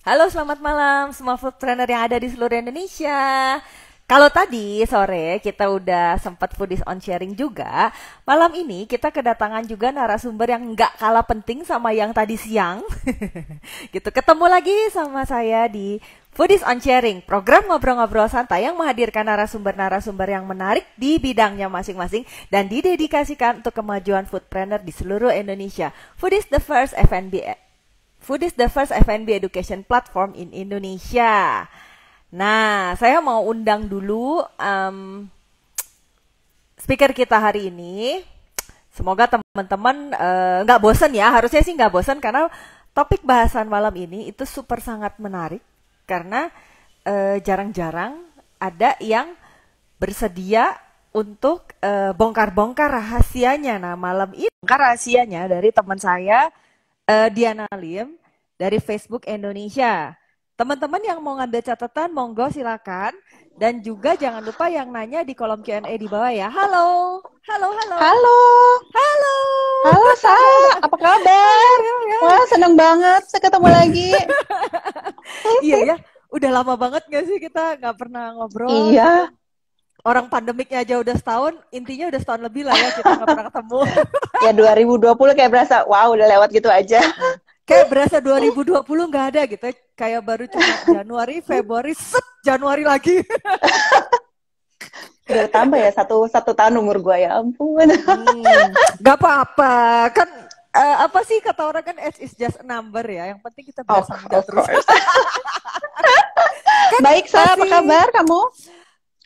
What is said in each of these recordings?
Halo, selamat malam semua food trainer yang ada di seluruh Indonesia. Kalau tadi sore kita udah sempat foodies on sharing juga, malam ini kita kedatangan juga narasumber yang nggak kalah penting sama yang tadi siang. gitu. Ketemu lagi sama saya di Foodies on Sharing, program ngobrol-ngobrol santai yang menghadirkan narasumber-narasumber yang menarik di bidangnya masing-masing dan didedikasikan untuk kemajuan foodpreneur di seluruh Indonesia. Foodies the first F&B Food is the first F&B education platform in Indonesia. Nah, saya mau undang dulu um, speaker kita hari ini. Semoga teman-teman eh, nggak uh, bosan ya. Harusnya sih nggak bosan karena topik bahasan malam ini itu super sangat menarik karena eh, jarang-jarang uh, ada yang bersedia untuk eh, bongkar-bongkar uh, rahasianya. Nah, malam ini bongkar rahasianya dari teman saya Diana Lim dari Facebook Indonesia. Teman-teman yang mau ngambil catatan, monggo silakan. Dan juga jangan lupa yang nanya di kolom Q&A di bawah ya. Halo, halo, halo. Halo. Halo. Halo, Sa. Apa kabar? Wah, seneng banget saya ketemu lagi. iya ya, udah lama banget gak sih kita nggak pernah ngobrol. Iya. Orang pandemiknya aja udah setahun, intinya udah setahun lebih lah ya kita nggak pernah ketemu. ya 2020 kayak berasa, wow udah lewat gitu aja. kayak berasa 2020 nggak ada gitu kayak baru cuma Januari Februari set Januari lagi udah tambah ya satu satu tahun umur gue ya ampun hmm, nggak hmm, apa-apa kan uh, apa sih kata orang kan age is just a number ya yang penting kita bisa oh, muda terus kan, baik saya apa kabar kamu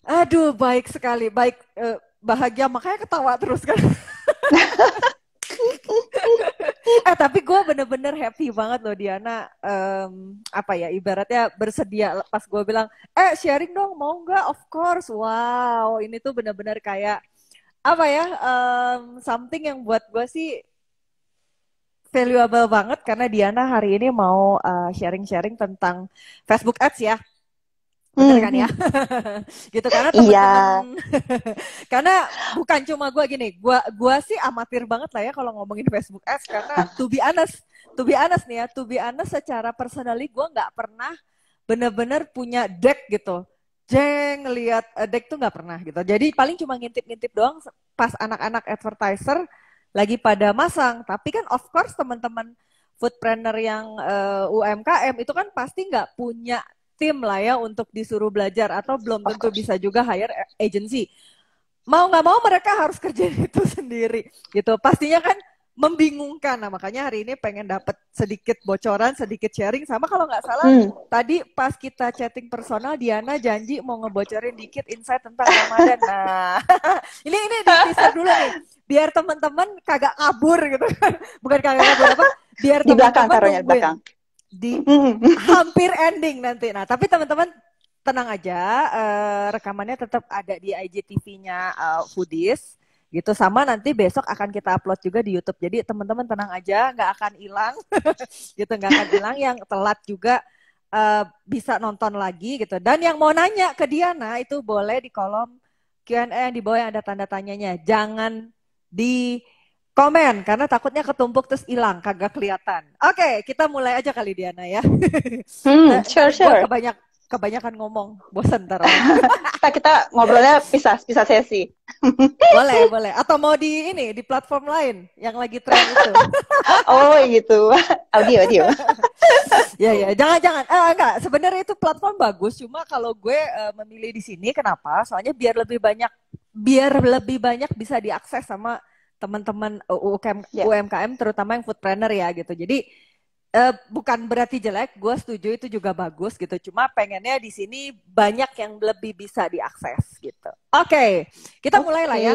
aduh baik sekali baik uh, bahagia makanya ketawa terus kan eh tapi gue bener-bener happy banget loh Diana um, apa ya ibaratnya bersedia pas gue bilang eh sharing dong mau nggak of course wow ini tuh bener-bener kayak apa ya um, something yang buat gue sih valuable banget karena Diana hari ini mau eh, sharing-sharing uh, sharing -sharing tentang Facebook Ads ya Bener hmm. kan ya? gitu karena teman-teman iya. karena bukan cuma gue gini, gue gua sih amatir banget lah ya kalau ngomongin Facebook Ads karena ah. to be honest, to be honest nih ya, to be honest secara personally gue nggak pernah bener-bener punya deck gitu. Jeng lihat eh, deck tuh nggak pernah gitu. Jadi paling cuma ngintip-ngintip doang pas anak-anak advertiser lagi pada masang. Tapi kan of course teman-teman foodpreneur yang uh, eh, UMKM itu kan pasti nggak punya tim lah ya untuk disuruh belajar atau belum tentu bisa juga hire agency. Mau nggak mau mereka harus kerja itu sendiri gitu. Pastinya kan membingungkan. Nah, makanya hari ini pengen dapat sedikit bocoran, sedikit sharing. Sama kalau nggak salah, hmm. tadi pas kita chatting personal, Diana janji mau ngebocorin dikit insight tentang Ramadan. Nah, ini ini di teaser dulu nih, biar teman-teman kagak kabur gitu kan. Bukan kagak kabur apa, biar teman-teman di belakang, taruhnya, di belakang di hampir ending nanti. Nah, tapi teman-teman tenang aja, uh, rekamannya tetap ada di IGTV-nya uh, eh, Foodies gitu sama nanti besok akan kita upload juga di YouTube jadi teman-teman tenang aja nggak akan hilang gitu nggak akan hilang yang telat juga uh, bisa nonton lagi gitu dan yang mau nanya ke Diana itu boleh di kolom Q&A yang di bawah yang ada tanda tanyanya jangan di komen karena takutnya ketumpuk terus hilang kagak kelihatan. Oke, okay, kita mulai aja kali Diana ya. Hmm, nah, sure sure. Kebanyak kebanyakan ngomong, bosan terus. kita kita ngobrolnya pisah pisah sesi. boleh boleh. Atau mau di ini di platform lain yang lagi tren itu. oh gitu, audio audio. ya ya, jangan jangan. Eh, enggak, sebenarnya itu platform bagus. Cuma kalau gue uh, memilih di sini, kenapa? Soalnya biar lebih banyak biar lebih banyak bisa diakses sama teman-teman UKM, uh, yeah. UMKM terutama yang food foodpreneur ya gitu. Jadi eh, bukan berarti jelek, gue setuju itu juga bagus gitu. Cuma pengennya di sini banyak yang lebih bisa diakses gitu. Oke, okay, kita okay. mulai lah ya.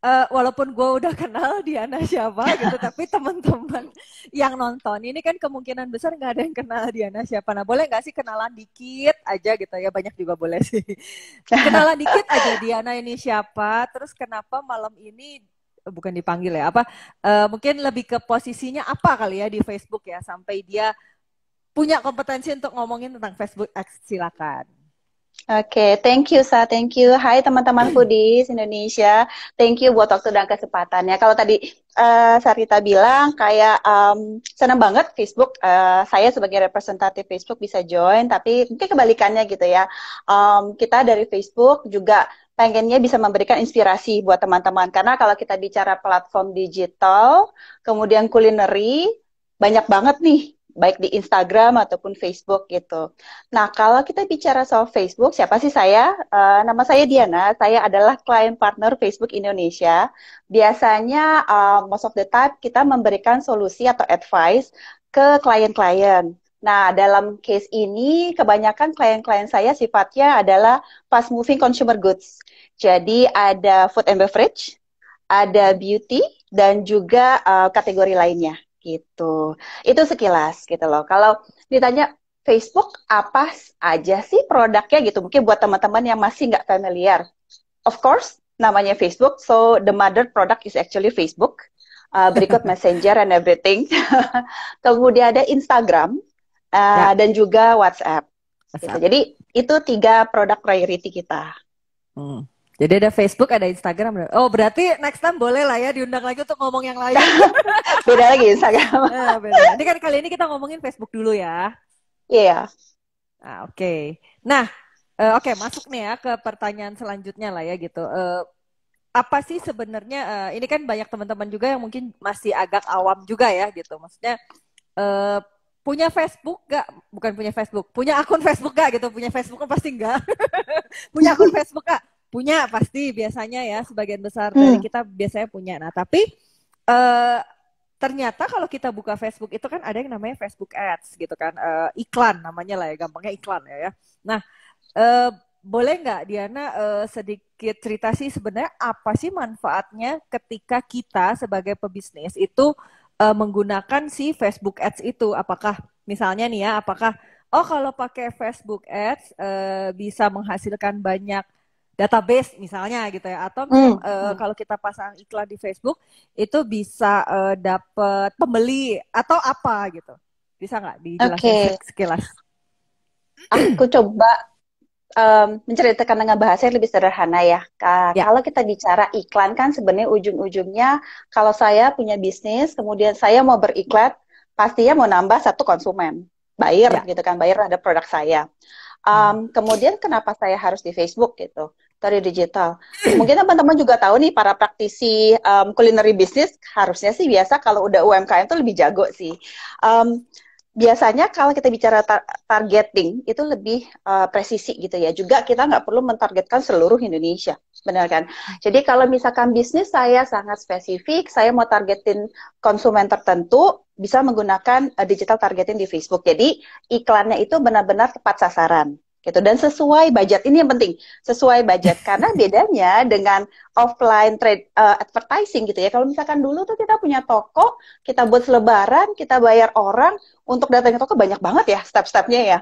Uh, walaupun gue udah kenal Diana siapa gitu, tapi teman-teman yang nonton ini kan kemungkinan besar nggak ada yang kenal Diana siapa. Nah boleh nggak sih kenalan dikit aja gitu ya, banyak juga boleh sih. kenalan dikit aja Diana ini siapa, terus kenapa malam ini bukan dipanggil ya apa uh, mungkin lebih ke posisinya apa kali ya di Facebook ya sampai dia punya kompetensi untuk ngomongin tentang Facebook X silakan. Oke, okay, thank you Sa, thank you. Hai teman-teman foodies Indonesia, thank you buat waktu dan kesempatannya. Kalau tadi uh, Sarita bilang kayak um, senang banget Facebook, uh, saya sebagai representatif Facebook bisa join, tapi mungkin kebalikannya gitu ya. Um, kita dari Facebook juga pengennya bisa memberikan inspirasi buat teman-teman. Karena kalau kita bicara platform digital, kemudian kulineri, banyak banget nih baik di Instagram ataupun Facebook gitu. Nah, kalau kita bicara soal Facebook, siapa sih saya? Uh, nama saya Diana, saya adalah client partner Facebook Indonesia. Biasanya uh, most of the time kita memberikan solusi atau advice ke klien-klien. Nah, dalam case ini kebanyakan klien-klien saya sifatnya adalah fast moving consumer goods. Jadi ada food and beverage, ada beauty dan juga uh, kategori lainnya gitu. Itu sekilas gitu loh. Kalau ditanya Facebook apa aja sih produknya gitu, mungkin buat teman-teman yang masih nggak familiar. Of course, namanya Facebook, so the mother product is actually Facebook. Uh, berikut Messenger and everything. Kemudian ada Instagram, uh, ya. dan juga WhatsApp. Gitu. WhatsApp. Gitu. Jadi itu tiga produk priority kita. Hmm. Jadi ada Facebook, ada Instagram. Oh, berarti next time boleh lah ya diundang lagi untuk ngomong yang lain. beda lagi Instagram. Nah, beda. Ini kan kali ini kita ngomongin Facebook dulu ya. Iya. Yeah. Nah, eh, oke. Okay. Nah, oke okay, masuk nih ya ke pertanyaan selanjutnya lah ya gitu. apa sih sebenarnya ini kan banyak teman-teman juga yang mungkin masih agak awam juga ya gitu. Maksudnya punya Facebook gak? Bukan punya Facebook, punya akun Facebook gak gitu? Punya Facebook pasti enggak. punya akun Facebook gak? Punya pasti biasanya ya sebagian besar dari hmm. kita biasanya punya. Nah tapi uh, ternyata kalau kita buka Facebook itu kan ada yang namanya Facebook Ads gitu kan uh, iklan namanya lah ya gampangnya iklan ya. ya. Nah uh, boleh nggak Diana uh, sedikit cerita sih sebenarnya apa sih manfaatnya ketika kita sebagai pebisnis itu uh, menggunakan si Facebook Ads itu. Apakah misalnya nih ya, apakah oh kalau pakai Facebook Ads uh, bisa menghasilkan banyak database misalnya gitu ya atau mm. uh, kalau kita pasang iklan di Facebook itu bisa uh, dapat pembeli atau apa gitu bisa nggak dijelaskan okay. sekilas aku coba um, menceritakan dengan bahasa yang lebih sederhana ya. Ya. Kalau kita bicara iklan kan sebenarnya ujung-ujungnya kalau saya punya bisnis, kemudian saya mau beriklan, pastinya mau nambah satu konsumen, bayar ya. gitu kan, bayar ada produk saya. Um, Kemudian kenapa saya harus di Facebook gitu? dari digital. Mungkin teman-teman juga tahu nih para praktisi um, culinary bisnis harusnya sih biasa kalau udah UMKM itu lebih jago sih. Um, biasanya kalau kita bicara tar targeting itu lebih uh, presisi gitu ya. Juga kita nggak perlu mentargetkan seluruh Indonesia, benar kan? Jadi kalau misalkan bisnis saya sangat spesifik, saya mau targetin konsumen tertentu, bisa menggunakan uh, digital targeting di Facebook. Jadi iklannya itu benar-benar tepat sasaran gitu dan sesuai budget ini yang penting sesuai budget karena bedanya dengan offline trade uh, advertising gitu ya kalau misalkan dulu tuh kita punya toko kita buat selebaran kita bayar orang untuk datang ke toko banyak banget ya step-stepnya ya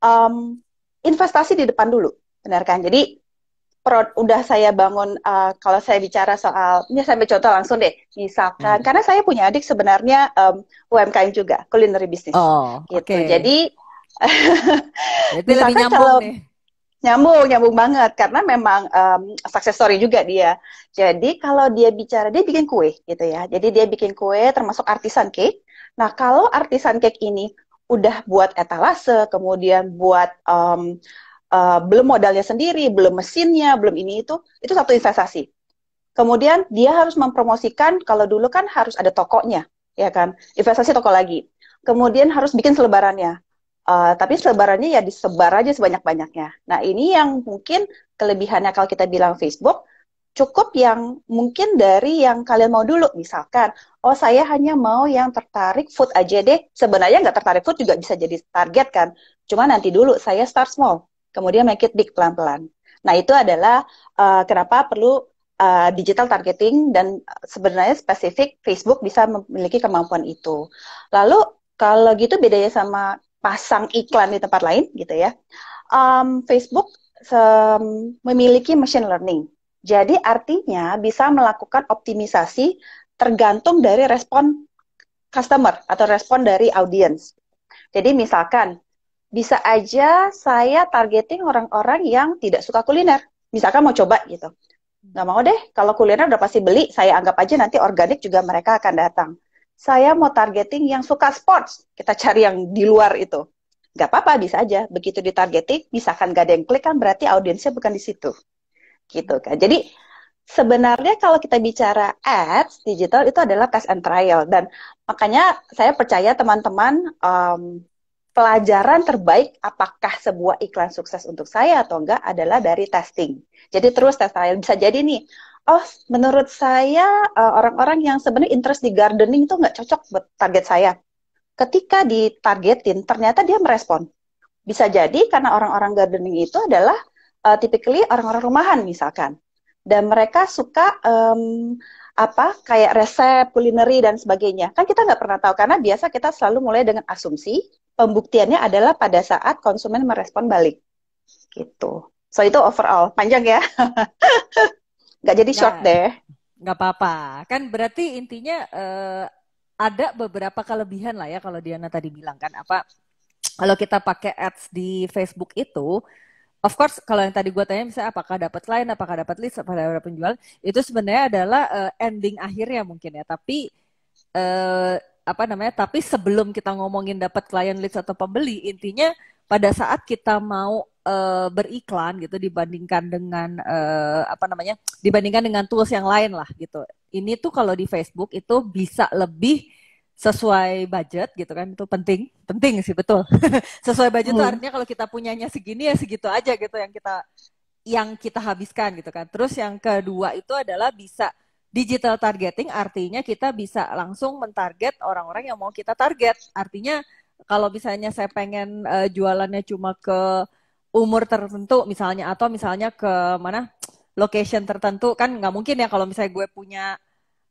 um, investasi di depan dulu benar kan jadi pro, udah saya bangun uh, kalau saya bicara soal ini ambil contoh langsung deh misalkan hmm. karena saya punya adik sebenarnya um, UMKM juga culinary business oh, gitu okay. jadi jadi lebih nyambung kalau, nih. Nyambung, nyambung banget karena memang um, success story juga dia. Jadi kalau dia bicara dia bikin kue gitu ya. Jadi dia bikin kue termasuk artisan cake. Nah, kalau artisan cake ini udah buat etalase, kemudian buat um, uh, belum modalnya sendiri, belum mesinnya, belum ini itu, itu satu investasi. Kemudian dia harus mempromosikan kalau dulu kan harus ada tokonya, ya kan? Investasi toko lagi. Kemudian harus bikin selebarannya. Uh, tapi sebarannya ya disebar aja sebanyak-banyaknya. Nah ini yang mungkin kelebihannya kalau kita bilang Facebook, cukup yang mungkin dari yang kalian mau dulu. Misalkan, oh saya hanya mau yang tertarik food aja deh. Sebenarnya nggak tertarik food juga bisa jadi target kan. Cuma nanti dulu saya start small, kemudian make it big pelan-pelan. Nah itu adalah uh, kenapa perlu uh, digital targeting dan sebenarnya spesifik Facebook bisa memiliki kemampuan itu. Lalu kalau gitu bedanya sama pasang iklan di tempat lain gitu ya. Um, Facebook um, memiliki machine learning. Jadi artinya bisa melakukan optimisasi tergantung dari respon customer atau respon dari audience. Jadi misalkan bisa aja saya targeting orang-orang yang tidak suka kuliner. Misalkan mau coba gitu. Gak mau deh, kalau kuliner udah pasti beli, saya anggap aja nanti organik juga mereka akan datang saya mau targeting yang suka sports. Kita cari yang di luar itu. Gak apa-apa, bisa aja. Begitu ditargeting, misalkan gak ada yang klik kan berarti audiensnya bukan di situ. Gitu kan. Jadi sebenarnya kalau kita bicara ads digital itu adalah test and trial dan makanya saya percaya teman-teman um, pelajaran terbaik apakah sebuah iklan sukses untuk saya atau enggak adalah dari testing. Jadi terus test trial bisa jadi nih oh menurut saya eh, orang-orang yang sebenarnya interest di gardening itu nggak cocok buat target saya. Ketika ditargetin, ternyata dia merespon. Bisa jadi karena orang-orang gardening itu adalah uh, typically orang-orang rumahan misalkan, dan mereka suka um, apa kayak resep kulineri dan sebagainya. Kan kita nggak pernah tahu karena biasa kita selalu mulai dengan asumsi. Pembuktiannya adalah pada saat konsumen merespon balik, gitu. So itu overall panjang ya. Nggak jadi short deh. Nggak apa-apa. Kan berarti intinya uh, ada beberapa kelebihan lah ya kalau Diana tadi bilang kan apa kalau kita pakai ads di Facebook itu Of course, kalau yang tadi gue tanya misalnya apakah dapat lain, apakah dapat list, apakah dapat penjual, itu sebenarnya adalah uh, ending akhirnya mungkin ya. Tapi uh, apa namanya? Tapi sebelum kita ngomongin dapat klien, list atau pembeli, intinya pada saat kita mau uh, beriklan gitu dibandingkan dengan uh, apa namanya dibandingkan dengan tools yang lain lah gitu ini tuh kalau di Facebook itu bisa lebih sesuai budget gitu kan itu penting penting sih betul sesuai budget hmm. tuh artinya kalau kita punyanya segini ya segitu aja gitu yang kita yang kita habiskan gitu kan terus yang kedua itu adalah bisa digital targeting artinya kita bisa langsung mentarget orang-orang yang mau kita target artinya kalau misalnya saya pengen uh, jualannya cuma ke umur tertentu misalnya atau misalnya ke mana location tertentu kan nggak mungkin ya kalau misalnya gue punya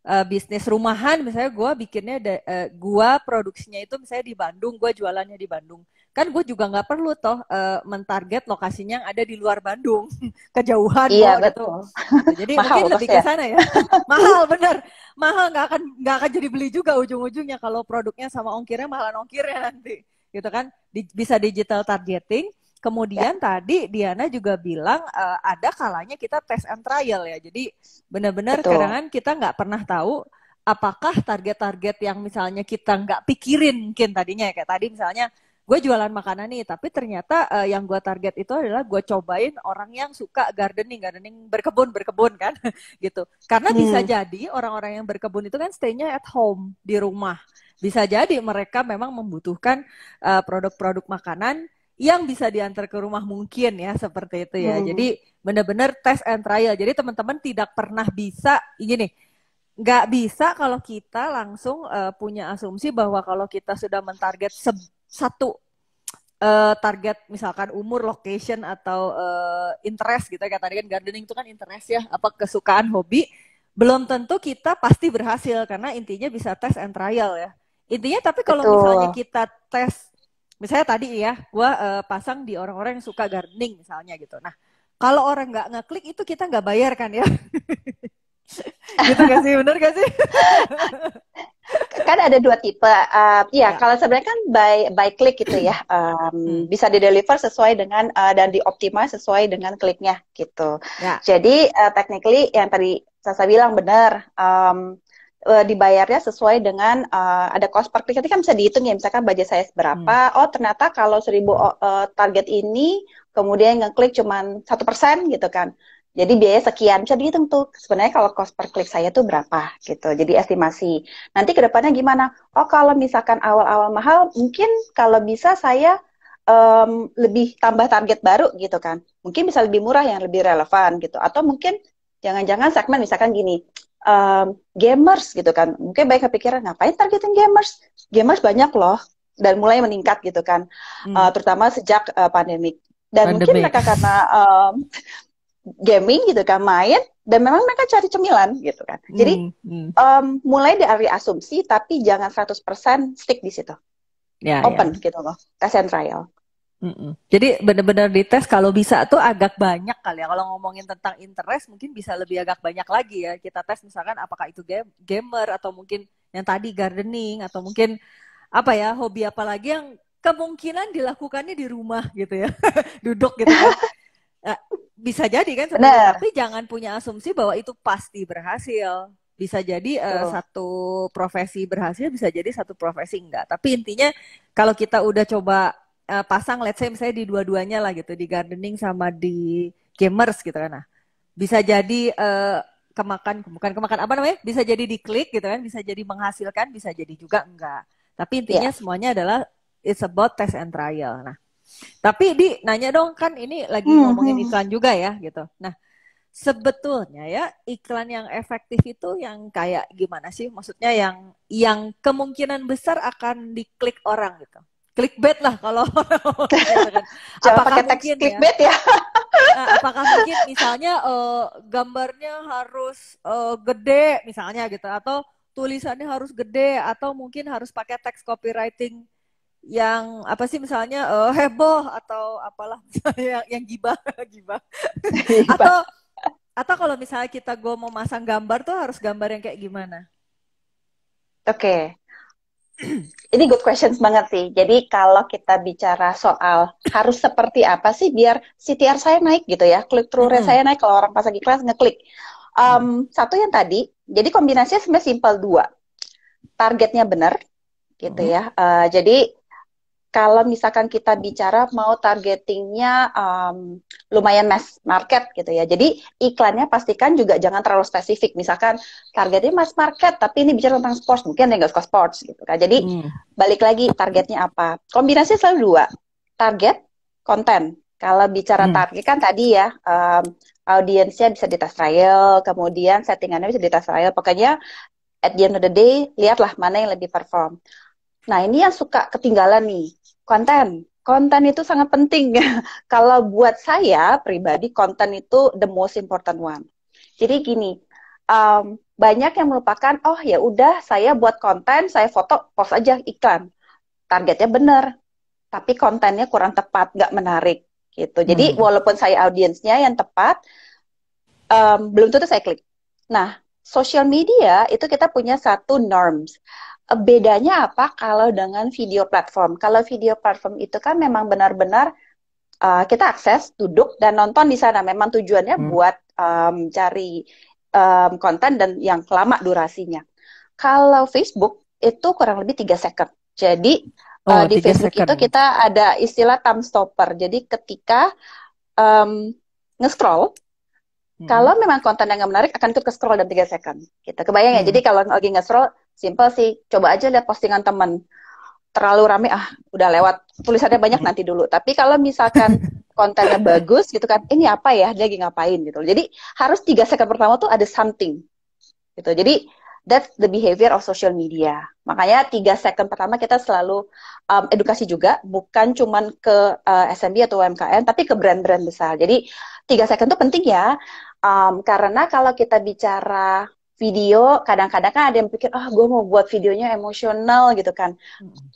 uh, bisnis rumahan misalnya gue bikinnya uh, eh, gue produksinya itu misalnya di Bandung gue jualannya di Bandung kan gue juga nggak perlu toh uh, mentarget lokasinya yang ada di luar Bandung kejauhan iya, betul. gitu jadi mahal, mungkin lebih ke ya? sana ya, ya. mahal bener mahal nggak akan nggak akan jadi beli juga ujung-ujungnya kalau produknya sama ongkirnya mahalan ongkirnya nanti gitu kan di, bisa digital targeting Kemudian ya. tadi Diana juga bilang uh, ada kalanya kita test and trial ya. Jadi benar-benar kadang kita nggak pernah tahu apakah target-target yang misalnya kita nggak pikirin mungkin tadinya ya kayak tadi misalnya gue jualan makanan nih tapi ternyata uh, yang gue target itu adalah gue cobain orang yang suka gardening gardening berkebun berkebun kan gitu karena hmm. bisa jadi orang-orang yang berkebun itu kan staynya at home di rumah bisa jadi mereka memang membutuhkan eh, produk-produk uh, makanan yang bisa diantar ke rumah mungkin ya seperti itu ya hmm. jadi benar-benar test and trial jadi teman-teman tidak pernah bisa gini nih nggak bisa kalau kita langsung uh, punya asumsi bahwa kalau kita sudah mentarget se satu uh, target misalkan umur, location atau uh, interest gitu ya. Tadi kan gardening itu kan interest ya, apa kesukaan hobi. Belum tentu kita pasti berhasil karena intinya bisa tes and trial ya. Intinya tapi kalau Betul. misalnya kita tes misalnya tadi ya, gua uh, pasang di orang-orang yang suka gardening misalnya gitu. Nah, kalau orang nggak ngeklik itu kita nggak bayar kan ya? gitu gak sih bener gak sih kan ada dua tipe. Uh, ya, yeah. kalau sebenarnya kan by by click gitu ya, um, hmm. bisa di deliver sesuai dengan uh, dan dioptimasi sesuai dengan kliknya gitu. Yeah. Jadi uh, technically yang tadi Sasa bilang benar. Um, uh, dibayarnya sesuai dengan uh, ada cost per klik. Nanti kan bisa dihitung ya, misalkan budget saya berapa. Hmm. Oh ternyata kalau seribu uh, target ini, kemudian ngeklik cuma satu persen gitu kan. Jadi biaya sekian bisa dihitung tuh. Sebenarnya kalau cost per klik saya tuh berapa gitu. Jadi estimasi. Nanti kedepannya gimana? Oh kalau misalkan awal-awal mahal, mungkin kalau bisa saya um, lebih tambah target baru gitu kan. Mungkin bisa lebih murah yang lebih relevan gitu. Atau mungkin jangan-jangan segmen misalkan gini, um, gamers gitu kan. Mungkin banyak kepikiran ngapain targetin gamers? Gamers banyak loh dan mulai meningkat gitu kan. Hmm. Uh, terutama sejak uh, pandemik dan Pandemic. mungkin mereka karena um, gaming gitu kan main dan memang mereka cari cemilan gitu kan. Jadi hmm, Um, mulai dari asumsi tapi jangan 100% stick di situ. Ya, ya. Open ya. gitu loh. Test and trial. Mm-mm. Jadi benar-benar dites kalau bisa tuh agak banyak kali ya. Kalau ngomongin tentang interest mungkin bisa lebih agak banyak lagi ya. Kita tes misalkan apakah itu game, gamer atau mungkin yang tadi gardening atau mungkin apa ya hobi apa lagi yang kemungkinan dilakukannya di rumah gitu ya. Duduk gitu kan. Eh, bisa jadi kan Tapi jangan punya asumsi bahwa itu pasti berhasil. Bisa jadi uh, satu profesi berhasil, bisa jadi satu profesi enggak. Tapi intinya kalau kita udah coba uh, pasang, let's say misalnya di dua-duanya lah gitu, di gardening sama di gamers gitu kan. Nah, bisa jadi uh, kemakan, bukan kemakan apa namanya? Bisa jadi diklik gitu kan, bisa jadi menghasilkan, bisa jadi juga enggak. Tapi intinya yeah. semuanya adalah it's about test and trial. Nah, tapi di nanya dong kan ini lagi mm -hmm. ngomongin hmm. iklan juga ya gitu. Nah sebetulnya ya iklan yang efektif itu yang kayak gimana sih? Maksudnya yang yang kemungkinan besar akan diklik orang gitu. Clickbait lah kalau gitu. apakah pakai teks mungkin, ya. ya? Eh, apakah mungkin misalnya uh, gambarnya harus uh, gede misalnya gitu atau tulisannya harus gede atau mungkin harus pakai teks copywriting yang apa sih misalnya uh, heboh atau apalah yang, yang gibah gibah atau atau kalau misalnya kita gue mau masang gambar tuh harus gambar yang kayak gimana? Oke, okay. ini good questions banget sih. Jadi kalau kita bicara soal harus seperti apa sih biar CTR saya naik gitu ya, klik through rate hmm. saya naik kalau orang pas lagi kelas ngeklik. Um, hmm. Satu yang tadi, jadi kombinasinya sebenarnya simpel dua, targetnya benar, gitu hmm. ya. Uh, jadi kalau misalkan kita bicara mau targetingnya um, lumayan mass market gitu ya. Jadi iklannya pastikan juga jangan terlalu spesifik. Misalkan targetnya mass market, tapi ini bicara tentang sports, mungkin yang nggak suka sports gitu kan. Jadi hmm. balik lagi targetnya apa? Kombinasi selalu dua, target, konten. Kalau bicara hmm. target kan tadi ya um, audiensnya bisa di test trial, kemudian settingannya bisa di test trial. Pokoknya at the end of the day lihatlah mana yang lebih perform. Nah ini yang suka ketinggalan nih konten. Konten itu sangat penting. ya Kalau buat saya pribadi, konten itu the most important one. Jadi gini, um, banyak yang melupakan, oh ya udah saya buat konten, saya foto, post aja iklan. Targetnya benar, tapi kontennya kurang tepat, nggak menarik gitu. Jadi hmm. walaupun saya audiensnya yang tepat, um, belum tentu saya klik. Nah, social media itu kita punya satu norms. Eh, bedanya apa kalau dengan video platform? Kalau video platform itu kan memang benar-benar uh, kita akses, duduk dan nonton di sana. Memang tujuannya hmm. buat um, cari um, konten dan yang lama durasinya. Kalau Facebook itu kurang lebih tiga second. Jadi eh, oh, uh, di Facebook second. itu kita ada istilah time stopper. Jadi ketika um, nge-scroll Hmm. Kalau memang konten yang menarik akan ikut ke scroll dalam 3 second. Gitu. Kebayang ya? Hmm. Jadi kalau lagi nge scroll Simple sih, coba aja lihat postingan teman. Terlalu rame, ah udah lewat. Tulisannya banyak nanti dulu. Tapi kalau misalkan kontennya bagus gitu kan, ini apa ya, dia lagi ngapain gitu. Jadi harus tiga second pertama tuh ada something. Gitu. Jadi that's the behavior of social media. Makanya tiga second pertama kita selalu um, edukasi juga, bukan cuman ke uh, SMB atau UMKM, tapi ke brand-brand besar. Jadi tiga second tuh penting ya, um, karena kalau kita bicara video kadang-kadang kan ada yang pikir ah oh, gue mau buat videonya emosional gitu kan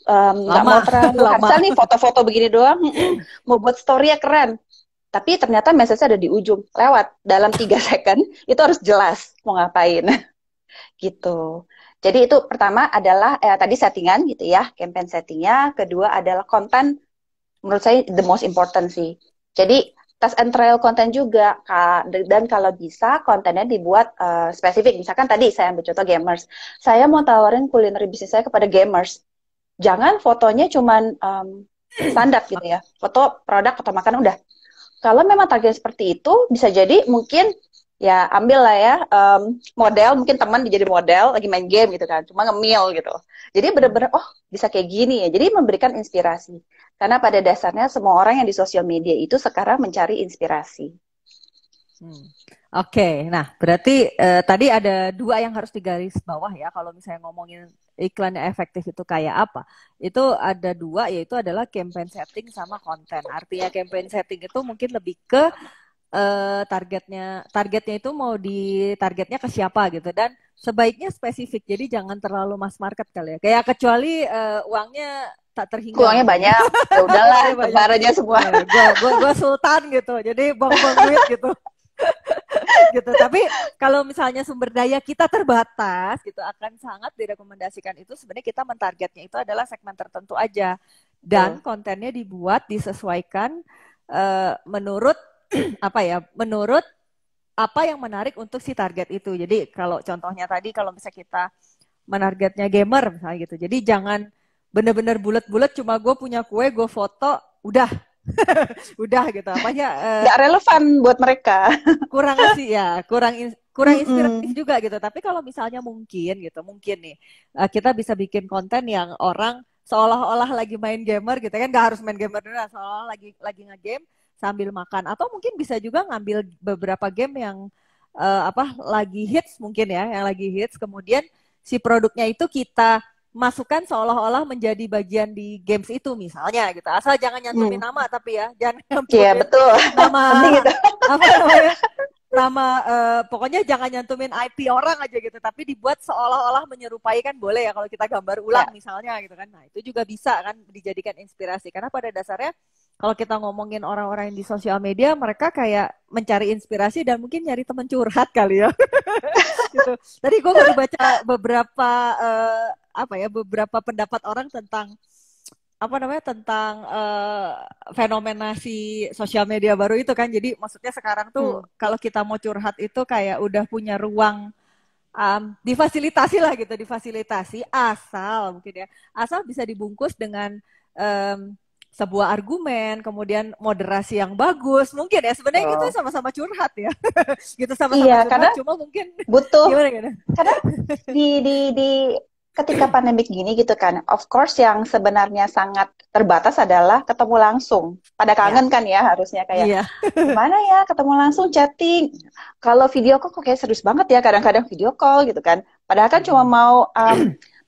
um, nggak mau terlalu asal nih foto-foto begini doang hmm. mau buat story ya keren tapi ternyata message ada di ujung lewat dalam tiga second itu harus jelas mau ngapain gitu jadi itu pertama adalah eh, tadi settingan gitu ya campaign settingnya kedua adalah konten menurut saya the most important sih jadi test and trial konten juga dan kalau bisa kontennya dibuat uh, spesifik misalkan tadi saya ambil contoh gamers saya mau tawarin kuliner bisnis saya kepada gamers jangan fotonya cuman um, standar gitu ya foto produk atau makan udah kalau memang target seperti itu bisa jadi mungkin ya ambil lah ya um, model mungkin teman jadi model lagi main game gitu kan cuma ngemil gitu jadi bener-bener oh bisa kayak gini ya jadi memberikan inspirasi karena pada dasarnya semua orang yang di sosial media itu sekarang mencari inspirasi. Hmm. Oke, okay. nah berarti uh, tadi ada dua yang harus digaris bawah ya. Kalau misalnya ngomongin iklan yang efektif itu kayak apa, itu ada dua yaitu adalah campaign setting sama konten. Artinya campaign setting itu mungkin lebih ke uh, targetnya, targetnya itu mau di targetnya ke siapa gitu dan sebaiknya spesifik. Jadi jangan terlalu mass market kali ya. Kayak kecuali uh, uangnya tak terhingga. Uangnya banyak. Ya udahlah, tebar aja semua. Gue gue gue sultan gitu. Jadi bang bong duit gitu. gitu. Tapi kalau misalnya sumber daya kita terbatas gitu akan sangat direkomendasikan itu sebenarnya kita mentargetnya itu adalah segmen tertentu aja dan hmm. kontennya dibuat disesuaikan uh, menurut apa ya? Menurut apa yang menarik untuk si target itu. Jadi kalau contohnya tadi kalau misalnya kita menargetnya gamer misalnya gitu. Jadi jangan bener-bener bulat-bulat cuma gue punya kue gue foto udah udah gitu apanya eh, nggak uh, relevan buat mereka kurang sih ya kurang in, kurang inspiratif mm -hmm. juga gitu tapi kalau misalnya mungkin gitu mungkin nih uh, kita bisa bikin konten yang orang seolah-olah lagi main gamer gitu ya kan nggak harus main gamer dulu seolah lagi lagi ngegame sambil makan atau mungkin bisa juga ngambil beberapa game yang uh, apa lagi hits mungkin ya yang lagi hits kemudian si produknya itu kita masukan seolah-olah menjadi bagian di games itu misalnya gitu. Asal jangan nyantumin hmm. nama tapi ya, jangan nyantumin yeah, betul. nama gitu. apa namanya? Nama uh, pokoknya jangan nyantumin IP orang aja gitu, tapi dibuat seolah-olah menyerupai kan boleh ya kalau kita gambar ulang yeah. misalnya gitu kan. Nah, itu juga bisa kan dijadikan inspirasi karena pada dasarnya kalau kita ngomongin orang-orang di sosial media, mereka kayak mencari inspirasi dan mungkin nyari teman curhat kali ya. gitu. Tadi gue baru baca beberapa uh, apa ya beberapa pendapat orang tentang apa namanya tentang uh, fenomena si sosial media baru itu kan jadi maksudnya sekarang tuh hmm. kalau kita mau curhat itu kayak udah punya ruang um, difasilitasi lah gitu difasilitasi asal mungkin ya asal bisa dibungkus dengan um, sebuah argumen kemudian moderasi yang bagus mungkin ya sebenarnya gitu oh. itu sama-sama curhat ya gitu sama-sama iya, karena cuma mungkin butuh gimana, gimana? Gitu. karena di di di ketika pandemik gini gitu kan, of course yang sebenarnya sangat terbatas adalah ketemu langsung. Pada iya. kangen yeah. kan ya harusnya kayak yeah. gimana ya ketemu langsung chatting. Kalau video call kok kayak serius banget ya kadang-kadang video call gitu kan. Padahal kan cuma hmm. mau um,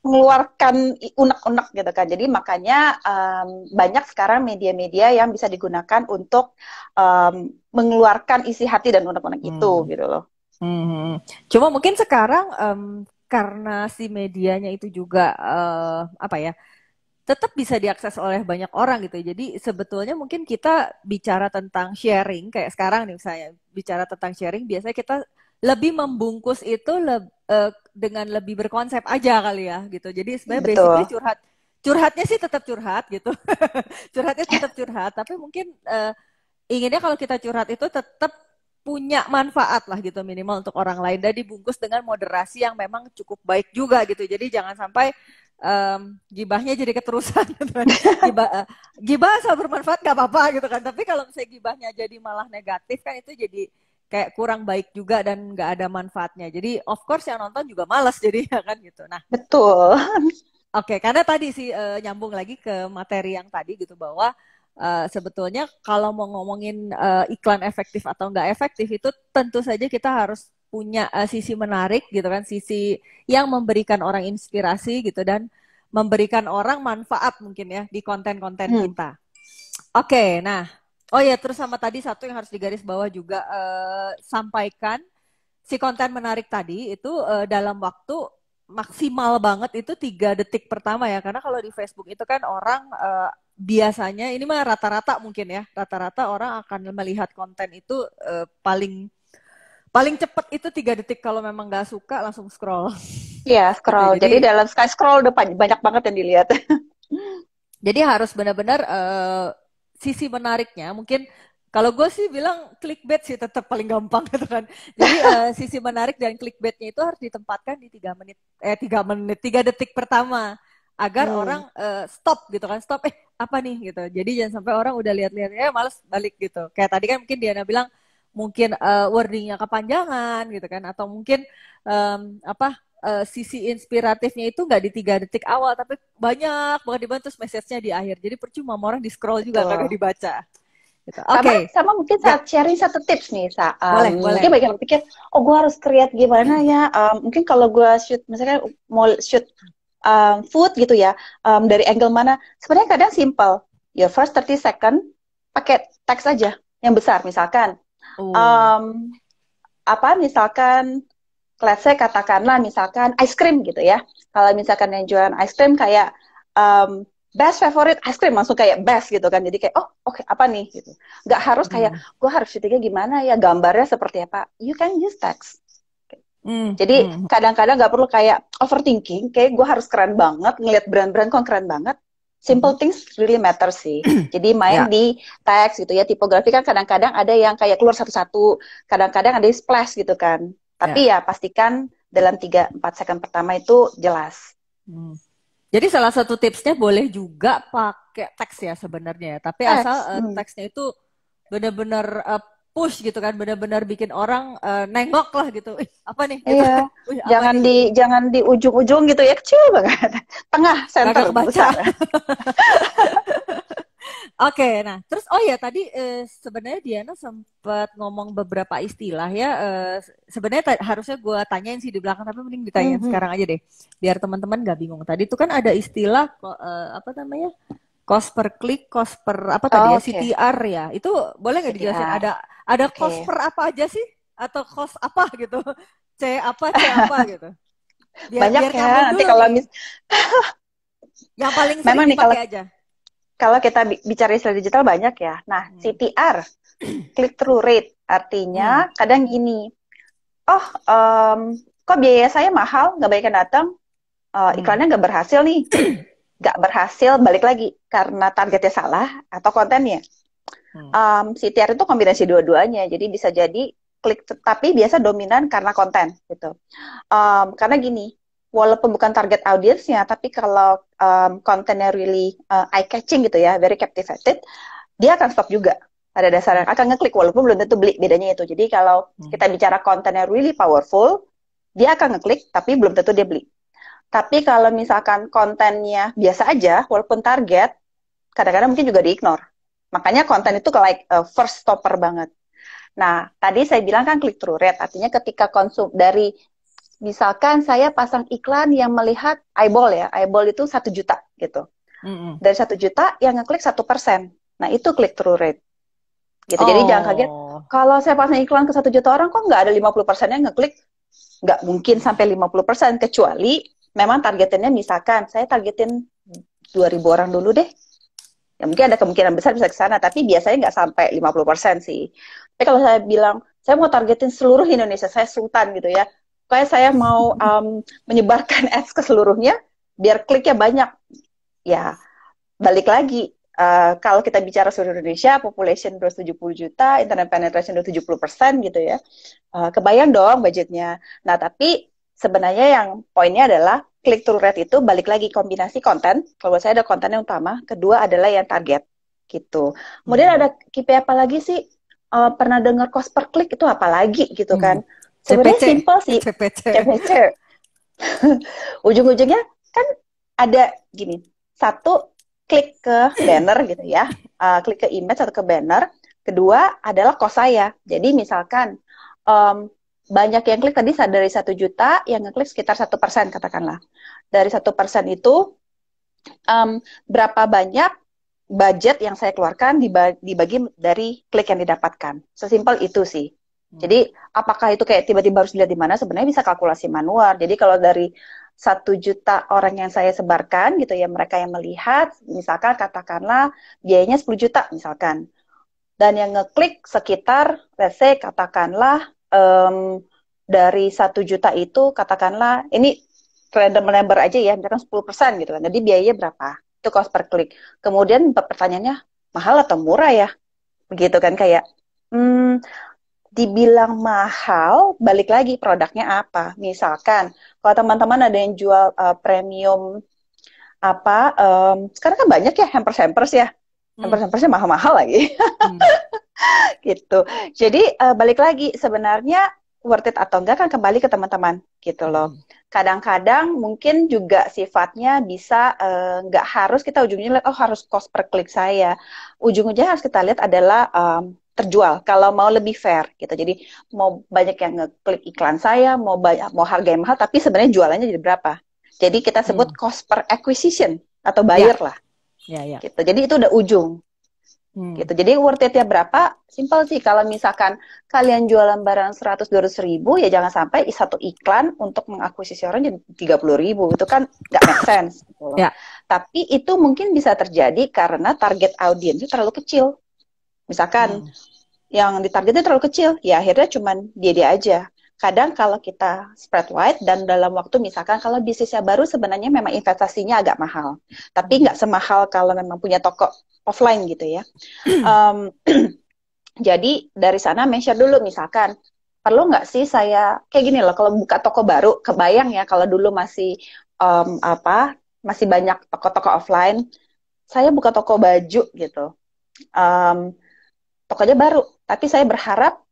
mengeluarkan unek-unek gitu kan. Jadi makanya um, banyak sekarang media-media yang bisa digunakan untuk um, mengeluarkan isi hati dan unek-unek hmm. itu gitu loh. Hmm, hmm, hmm. Cuma mungkin sekarang um, karena si medianya itu juga uh, apa ya tetap bisa diakses oleh banyak orang gitu. Ya. Jadi sebetulnya mungkin kita bicara tentang sharing kayak sekarang nih misalnya bicara tentang sharing biasanya kita lebih membungkus itu le uh, eh, dengan lebih berkonsep aja kali ya gitu. Jadi sebenarnya basically curhat curhatnya sih tetap curhat gitu. curhatnya tetap curhat tapi mungkin uh, inginnya kalau kita curhat itu tetap punya manfaat lah gitu minimal untuk orang lain dan dibungkus dengan moderasi yang memang cukup baik juga gitu jadi jangan sampai um, gibahnya jadi keterusan gitu gibah eh, uh, gibah asal bermanfaat nggak apa-apa gitu kan tapi kalau misalnya gibahnya jadi malah negatif kan itu jadi kayak kurang baik juga dan nggak ada manfaatnya. Jadi of course yang nonton juga malas jadi ya kan gitu. Nah, betul. Oke, okay, karena tadi sih uh, nyambung lagi ke materi yang tadi gitu bahwa Eh, sebetulnya kalau mau ngomongin uh, iklan efektif atau nggak efektif itu tentu saja kita harus punya uh, sisi menarik gitu kan, sisi yang memberikan orang inspirasi gitu dan memberikan orang manfaat mungkin ya di konten-konten hmm. kita. Oke, okay, nah oh ya terus sama tadi satu yang harus digaris bawah juga uh, sampaikan si konten menarik tadi itu uh, dalam waktu maksimal banget itu tiga detik pertama ya karena kalau di Facebook itu kan orang uh, biasanya ini mah rata-rata mungkin ya rata-rata orang akan melihat konten itu uh, paling paling cepat itu tiga detik kalau memang nggak suka langsung scroll. Iya scroll. Jadi, jadi dalam sky scroll depan banyak banget yang dilihat. jadi harus benar-benar uh, sisi menariknya mungkin kalau gue sih bilang clickbait sih tetap paling gampang gitu kan. Jadi uh, sisi menarik dan clickbaitnya itu harus ditempatkan di tiga menit eh tiga menit tiga detik pertama agar hmm. orang uh, stop gitu kan stop eh apa nih gitu jadi jangan sampai orang udah lihat-lihat eh males balik gitu kayak tadi kan mungkin Diana bilang mungkin uh, wordingnya kepanjangan gitu kan atau mungkin um, apa uh, sisi inspiratifnya itu nggak di tiga detik awal tapi banyak banget dibantu message-nya di akhir jadi percuma orang di scroll juga kagak dibaca gitu. Oke. Okay. Sama, sama mungkin ya. saat ya. sharing satu tips nih, sa, um, boleh, boleh. mungkin bagi yang pikir, oh gue harus create gimana ya? Um, mungkin kalau gue shoot, misalnya mau shoot um, food gitu ya um, dari angle mana sebenarnya kadang simple ya first 30 second pakai teks aja yang besar misalkan oh. um, apa misalkan let's say katakanlah misalkan ice cream gitu ya kalau misalkan yang jualan ice cream kayak um, best favorite ice cream langsung kayak best gitu kan jadi kayak oh oke okay, apa nih gitu nggak harus kayak hmm. gue harus syutingnya gimana ya gambarnya seperti apa you can use text Mm, Jadi hmm, hmm. kadang-kadang nggak perlu kayak overthinking, kayak gue harus keren banget ngelihat brand-brand kok keren banget. Simple hmm. things really matter sih. Jadi main yeah. di teks gitu ya, tipografi kan kadang-kadang ada yang kayak keluar satu-satu, kadang-kadang ada yang splash gitu kan. Tapi yeah. ya pastikan dalam 3-4 second pertama itu jelas. Mm. Jadi salah satu tipsnya boleh juga pakai teks ya sebenarnya, ya. tapi teks. asal uh, teksnya itu benar-benar uh, push gitu kan benar-benar bikin orang uh, nengok lah gitu apa nih gitu. iya apa jangan nih? di jangan di ujung-ujung gitu ya kecil banget tengah center baca Oke, okay, nah terus oh ya tadi eh, sebenarnya Diana sempat ngomong beberapa istilah ya. Eh, sebenarnya harusnya gue tanyain sih di belakang tapi mending ditanyain mm -hmm. sekarang aja deh, biar teman-teman gak bingung. Tadi itu kan ada istilah eh, apa namanya cost per klik, cost per apa tadi ya, oh, ya okay. CTR ya. Itu boleh nggak dijelasin ada ada okay. cost per apa aja sih atau cost apa gitu? C apa C apa gitu. Biar, Banyak biar ya nanti kalau mis yang paling sering Memang nih, kalau, aja. Kalau kita bicara istilah digital banyak ya. Nah, hmm. CTR, click through rate, artinya hmm. kadang gini. Oh, um, kok biaya saya mahal, nggak banyak yang datang, uh, iklannya nggak berhasil nih. gak berhasil balik lagi karena targetnya salah atau kontennya. Hmm. Um, CTR itu kombinasi dua-duanya, jadi bisa jadi klik tapi biasa dominan karena konten gitu. Um, karena gini, walaupun bukan target audiensnya, tapi kalau um, kontennya really uh, eh, eye catching gitu ya, very captivated, dia akan stop juga pada dasarnya akan ngeklik walaupun belum tentu beli bedanya itu. Jadi kalau hmm. kita bicara kontennya really powerful, dia akan ngeklik tapi belum tentu dia beli. Tapi kalau misalkan kontennya biasa aja, walaupun target, kadang-kadang mungkin juga di Makanya konten itu like uh, first stopper banget. Nah, tadi saya bilang kan click through rate, artinya ketika konsum dari misalkan saya pasang iklan yang melihat eyeball ya, eyeball itu satu juta gitu. Mm -hmm. Dari satu juta yang ngeklik satu persen, nah itu click through rate. Gitu. Oh. Jadi jangan kaget. Oh. Kalau saya pasang iklan ke satu juta orang, kok nggak ada 50 persennya ngeklik? Nggak mungkin sampai 50 persen kecuali memang targetinnya misalkan saya targetin 2000 orang dulu deh. Ya mungkin ada kemungkinan besar bisa ke sana, tapi biasanya nggak sampai 50% sih. Tapi kalau saya bilang, saya mau targetin seluruh Indonesia, saya sultan gitu ya. Pokoknya saya mau um, menyebarkan ads ke seluruhnya, biar kliknya banyak. Ya, balik lagi, uh, kalau kita bicara seluruh Indonesia, population 270 juta, internet penetration 70 persen gitu ya. Uh, kebayang dong budgetnya. Nah, tapi sebenarnya yang poinnya adalah klik through rate itu balik lagi kombinasi konten. Kalau saya ada konten yang utama, kedua adalah yang target gitu. Kemudian hmm. ada KPI apa lagi sih? Uh, pernah dengar cost per klik itu apa lagi gitu hmm. kan? Hmm. Sebenarnya simple sih. CPC. CPC. Ujung-ujungnya kan ada gini, satu klik ke banner gitu ya, uh, klik ke image atau ke banner. Kedua adalah cost saya. Jadi misalkan um, banyak yang klik tadi dari satu juta yang ngeklik sekitar satu persen katakanlah dari satu persen itu um, berapa banyak budget yang saya keluarkan dibagi dari klik yang didapatkan sesimpel itu sih hmm. jadi apakah itu kayak tiba-tiba harus dilihat di mana sebenarnya bisa kalkulasi manual jadi kalau dari satu juta orang yang saya sebarkan gitu ya mereka yang melihat misalkan katakanlah biayanya 10 juta misalkan dan yang ngeklik sekitar let's say katakanlah um, dari satu juta itu katakanlah ini random number aja ya, misalkan 10 persen gitu kan. Jadi biayanya berapa? Itu cost per klik. Kemudian pertanyaannya mahal atau murah ya? Begitu kan kayak, hmm, dibilang mahal, balik lagi produknya apa? Misalkan kalau teman-teman ada yang jual uh, premium apa? Um, sekarang kan banyak ya hampers hampers ya. Hmm. Hampers hampersnya mahal-mahal lagi. Hmm. gitu. Jadi uh, balik lagi sebenarnya worth it atau enggak kan kembali ke teman-teman gitu loh. Hmm. Kadang-kadang mungkin juga sifatnya bisa uh, eh, nggak harus kita ujungnya lihat oh harus cost per klik saya. Ujung-ujungnya harus kita lihat adalah um, terjual kalau mau lebih fair gitu. Jadi mau banyak yang ngeklik iklan saya, mau banyak mau harga yang mahal tapi sebenarnya jualannya jadi berapa. Jadi kita sebut hmm. cost per acquisition atau ya. buyer ya. lah. Ya, ya. Gitu. Jadi itu udah ujung Hmm. gitu. Jadi worth it ya berapa? Simpel sih. Kalau misalkan kalian jualan barang 100-200 ribu, ya jangan sampai satu iklan untuk mengakuisisi orang jadi 30.000. ribu. Itu kan nggak make sense. Gitu. Ya. Tapi itu mungkin bisa terjadi karena target audiensnya terlalu kecil. Misalkan hmm. yang ditargetnya terlalu kecil, ya akhirnya cuman dia-dia aja. Kadang kalau kita spread wide dan dalam waktu misalkan kalau bisnisnya baru sebenarnya memang investasinya agak mahal. Tapi nggak semahal kalau memang punya toko offline gitu ya. Um, jadi dari sana measure dulu misalkan perlu nggak sih saya kayak gini loh kalau buka toko baru kebayang ya kalau dulu masih um, apa masih banyak toko-toko offline saya buka toko baju gitu um, tokonya baru tapi saya berharap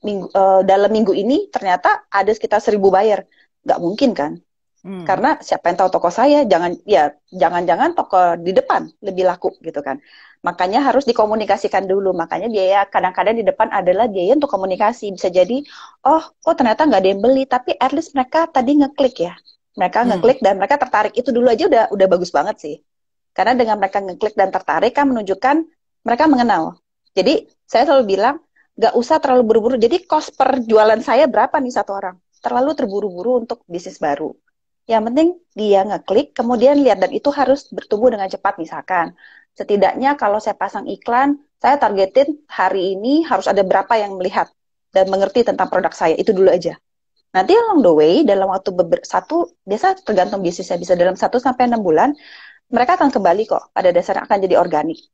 minggu, uh, dalam minggu ini ternyata ada sekitar seribu buyer nggak mungkin kan Hmm. Karena siapa yang tahu toko saya, jangan ya jangan-jangan toko di depan lebih laku gitu kan. Makanya harus dikomunikasikan dulu. Makanya biaya kadang-kadang di depan adalah biaya untuk komunikasi. Bisa jadi, oh kok oh, ternyata nggak ada yang beli, tapi at least mereka tadi ngeklik ya. Mereka hmm. ngeklik dan mereka tertarik. Itu dulu aja udah udah bagus banget sih. Karena dengan mereka ngeklik dan tertarik kan menunjukkan mereka mengenal. Jadi saya selalu bilang nggak usah terlalu buru-buru. Jadi cost per jualan saya berapa nih satu orang? Terlalu terburu-buru untuk bisnis baru yang penting dia ngeklik, kemudian lihat dan itu harus bertumbuh dengan cepat misalkan. Setidaknya kalau saya pasang iklan, saya targetin hari ini harus ada berapa yang melihat dan mengerti tentang produk saya. Itu dulu aja. Nanti along the way dalam waktu satu biasa tergantung bisnisnya bisa dalam satu sampai enam bulan mereka akan kembali kok pada dasarnya akan jadi organik.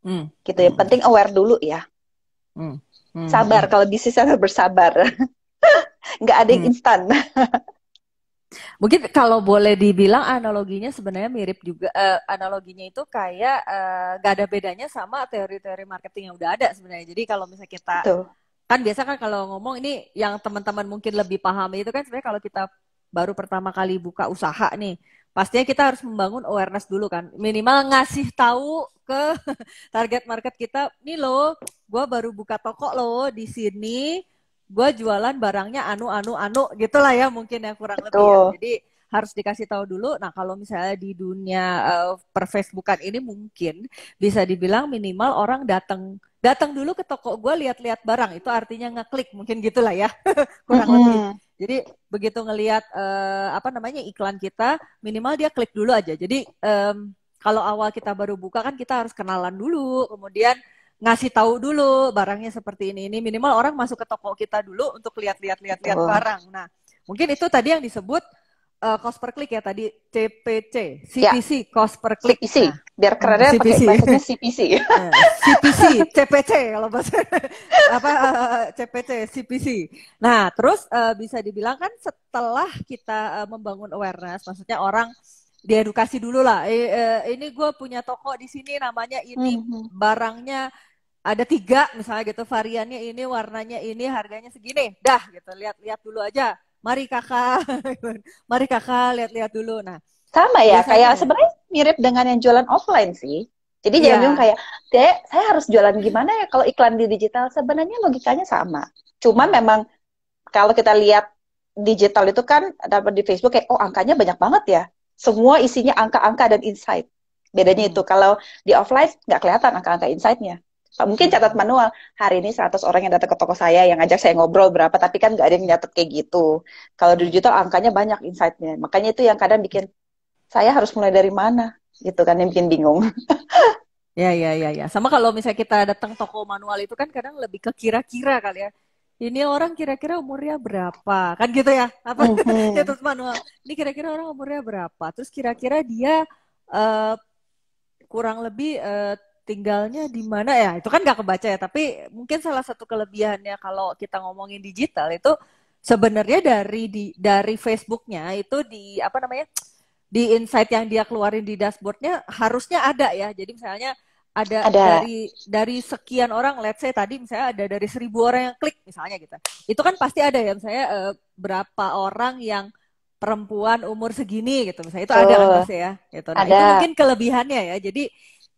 Hmm. Gitu ya. Hmm. Penting aware dulu ya. Hmm. Hmm. Sabar hmm. kalau bisnisnya bersabar. Nggak ada yang hmm. instan. Mungkin kalau boleh dibilang analoginya sebenarnya mirip juga uh, analoginya itu kayak uh, eh, gak ada bedanya sama teori-teori marketing yang udah ada sebenarnya. Jadi kalau misalnya kita Betul. kan biasa kan kalau ngomong ini yang teman-teman mungkin lebih paham itu kan sebenarnya kalau kita baru pertama kali buka usaha nih, pastinya kita harus membangun awareness dulu kan. Minimal ngasih tahu ke target market kita, nih loh, gue baru buka toko loh di sini gue jualan barangnya anu anu anu gitulah ya mungkin ya kurang Betul. lebih ya. jadi harus dikasih tahu dulu. Nah, kalau misalnya di dunia uh, eh, per Facebookan ini mungkin bisa dibilang minimal orang datang datang dulu ke toko gue lihat-lihat barang itu artinya ngeklik mungkin gitulah ya kurang mm -hmm. lebih. Jadi begitu ngelihat uh, apa namanya iklan kita minimal dia klik dulu aja. Jadi um, kalau awal kita baru buka kan kita harus kenalan dulu, kemudian ngasih tahu dulu barangnya seperti ini ini minimal orang masuk ke toko kita dulu untuk lihat-lihat lihat-lihat oh. barang. Nah, mungkin itu tadi yang disebut uh, cost per click ya tadi CPC, CPC ya. cost per click. CPC. Nah, biar nah, kerennya CPC. CPC. CPC, CPC kalau bahasa apa uh, eh, eh, CPC, CPC. Nah, terus uh, bisa dibilang kan setelah kita uh, membangun awareness, maksudnya orang diedukasi dulu lah. E, e, ini gue punya toko di sini namanya ini mm-hmm. barangnya ada tiga misalnya gitu variannya ini warnanya ini harganya segini dah gitu lihat-lihat dulu aja mari kakak mari kakak lihat-lihat dulu nah sama ya kayak sebenarnya mirip dengan yang jualan offline sih jadi yeah. jangan iya. kayak deh saya harus jualan gimana ya kalau iklan di digital sebenarnya logikanya sama Cuma hmm. memang kalau kita lihat digital itu kan dapat di Facebook kayak oh angkanya banyak banget ya semua isinya angka-angka dan insight. Bedanya hmm. itu kalau di offline nggak kelihatan angka-angka insightnya. Mungkin catat manual. Hari ini 100 orang yang datang ke toko saya yang ngajak saya ngobrol berapa, tapi kan nggak ada yang nyatet kayak gitu. Kalau di digital angkanya banyak insightnya. Makanya itu yang kadang bikin saya harus mulai dari mana gitu kan yang bikin bingung. ya ya ya ya. Sama kalau misalnya kita datang toko manual itu kan kadang lebih ke kira-kira kali ya ini orang kira-kira umurnya berapa kan gitu ya apa mm ya terus manual ini kira-kira orang umurnya berapa terus kira-kira dia uh, kurang lebih uh, tinggalnya di mana ya itu kan nggak kebaca ya tapi mungkin salah satu kelebihannya kalau kita ngomongin digital itu sebenarnya dari di dari Facebooknya itu di apa namanya di insight yang dia keluarin di dashboardnya harusnya ada ya jadi misalnya ada, ada dari dari sekian orang let's say tadi misalnya ada dari seribu orang yang klik misalnya gitu itu kan pasti ada ya misalnya uh, berapa orang yang perempuan umur segini gitu misalnya itu oh, ada kan pasti ya gitu nah, ada. itu mungkin kelebihannya ya jadi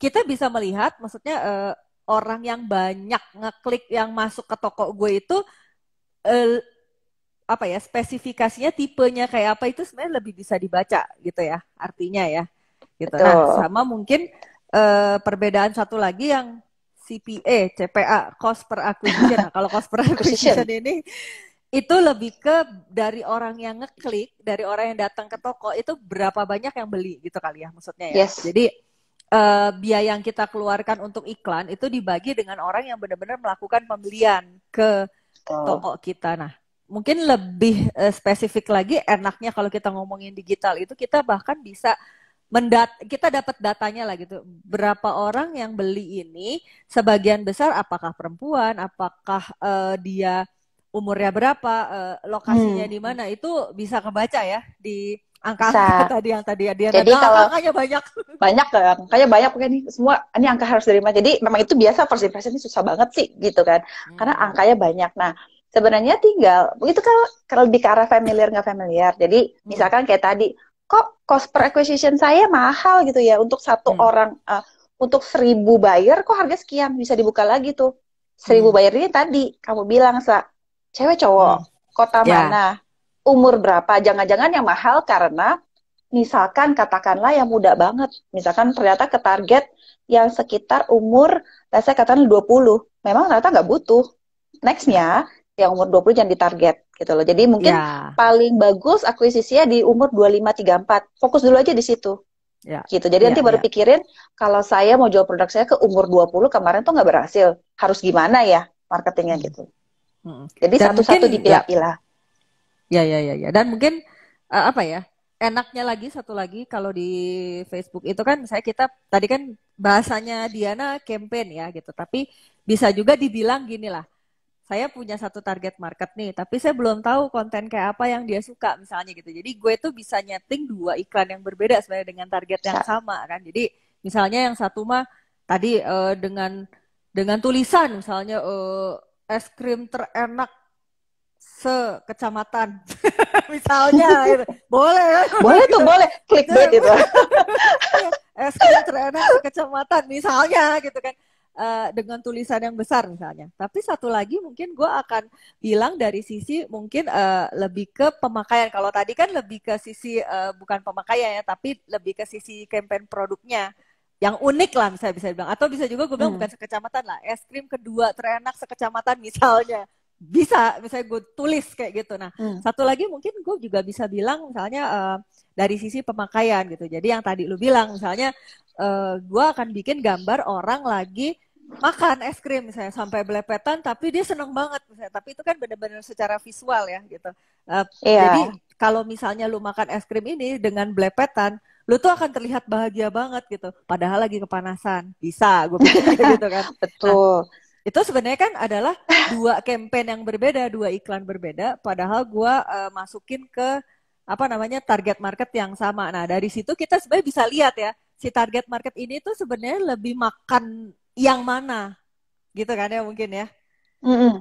kita bisa melihat maksudnya uh, orang yang banyak ngeklik yang masuk ke toko gue itu uh, apa ya spesifikasinya tipenya kayak apa itu sebenarnya lebih bisa dibaca gitu ya artinya ya gitu nah, Betul. nah sama mungkin uh, perbedaan satu lagi yang CPA, CPA, cost per acquisition. Nah, kalau cost per acquisition ini itu lebih ke dari orang yang ngeklik, dari orang yang datang ke toko itu berapa banyak yang beli gitu kali ya maksudnya ya. Yes. Jadi uh, biaya yang kita keluarkan untuk iklan itu dibagi dengan orang yang benar-benar melakukan pembelian ke toko kita. Nah, mungkin lebih uh, spesifik lagi enaknya kalau kita ngomongin digital itu kita bahkan bisa mendat kita dapat datanya lah gitu. Berapa orang yang beli ini? Sebagian besar apakah perempuan, apakah uh, dia umurnya berapa, uh, lokasinya hmm. di mana? Itu bisa kebaca ya di angka-angka tadi yang tadi ya. dia jadi tadi, kalau angkanya banyak banyak kan angkanya banyak kan ini semua ini angka harus dari mana jadi memang itu biasa first impression ini susah banget sih gitu kan hmm. karena angkanya banyak nah sebenarnya tinggal itu kalau kalau lebih ke arah familiar nggak familiar jadi hmm. misalkan kayak tadi cost per acquisition saya mahal gitu ya untuk satu hmm. orang uh, untuk seribu buyer kok harga sekian bisa dibuka lagi tuh seribu hmm. buyer ini tadi kamu bilang sa cewek cowok hmm. kota yeah. mana umur berapa jangan-jangan yang mahal karena misalkan katakanlah yang muda banget misalkan ternyata ke target yang sekitar umur saya katakan 20 memang ternyata nggak butuh nextnya yang umur 20 jangan ditarget gitu loh. Jadi mungkin yeah. paling bagus akuisisinya di umur 25 34. Fokus dulu aja di situ. Yeah. gitu. Jadi yeah, nanti ya, baru ya. pikirin kalau saya mau jual produk saya ke umur 20 kemarin tuh nggak berhasil, harus gimana ya marketingnya hmm. gitu. Hmm. Jadi satu-satu dipilah-pilah. Ya. ya, ya, ya, ya. Dan mungkin uh, apa ya? Enaknya lagi satu lagi kalau di Facebook itu kan saya kita tadi kan bahasanya Diana campaign ya gitu, tapi bisa juga dibilang gini lah saya punya satu target market nih, tapi saya belum tahu konten kayak apa yang dia suka misalnya gitu. Jadi gue tuh bisa nyeting dua iklan yang berbeda sebenarnya dengan target yang sama kan. Jadi misalnya yang satu mah tadi uh, dengan dengan tulisan misalnya uh, es krim terenak sekecamatan misalnya gitu. boleh kan? boleh tuh boleh klik itu es krim terenak sekecamatan misalnya gitu kan Eh, dengan tulisan yang besar misalnya. Tapi satu lagi mungkin gue akan bilang dari sisi mungkin uh, lebih ke pemakaian. Kalau tadi kan lebih ke sisi uh, bukan pemakaian ya, tapi lebih ke sisi campaign produknya yang unik lah misalnya bisa bilang atau bisa juga gue bilang hmm. bukan sekecamatan lah es krim kedua terenak sekecamatan misalnya bisa misalnya gue tulis kayak gitu nah hmm. satu lagi mungkin gue juga bisa bilang misalnya uh, dari sisi pemakaian gitu jadi yang tadi lu bilang misalnya uh, gue akan bikin gambar orang lagi makan es krim misalnya sampai belepetan tapi dia seneng banget misalnya tapi itu kan benar-benar secara visual ya gitu uh, eh, yeah. jadi kalau misalnya lu makan es krim ini dengan belepetan lu tuh akan terlihat bahagia banget gitu padahal lagi kepanasan bisa gue pikir gitu kan nah, betul nah, itu sebenarnya kan adalah dua campaign yang berbeda dua iklan berbeda padahal gue uh, masukin ke apa namanya target market yang sama nah dari situ kita sebenarnya bisa lihat ya si target market ini tuh sebenarnya lebih makan yang mana gitu kan ya mungkin ya mm -mm.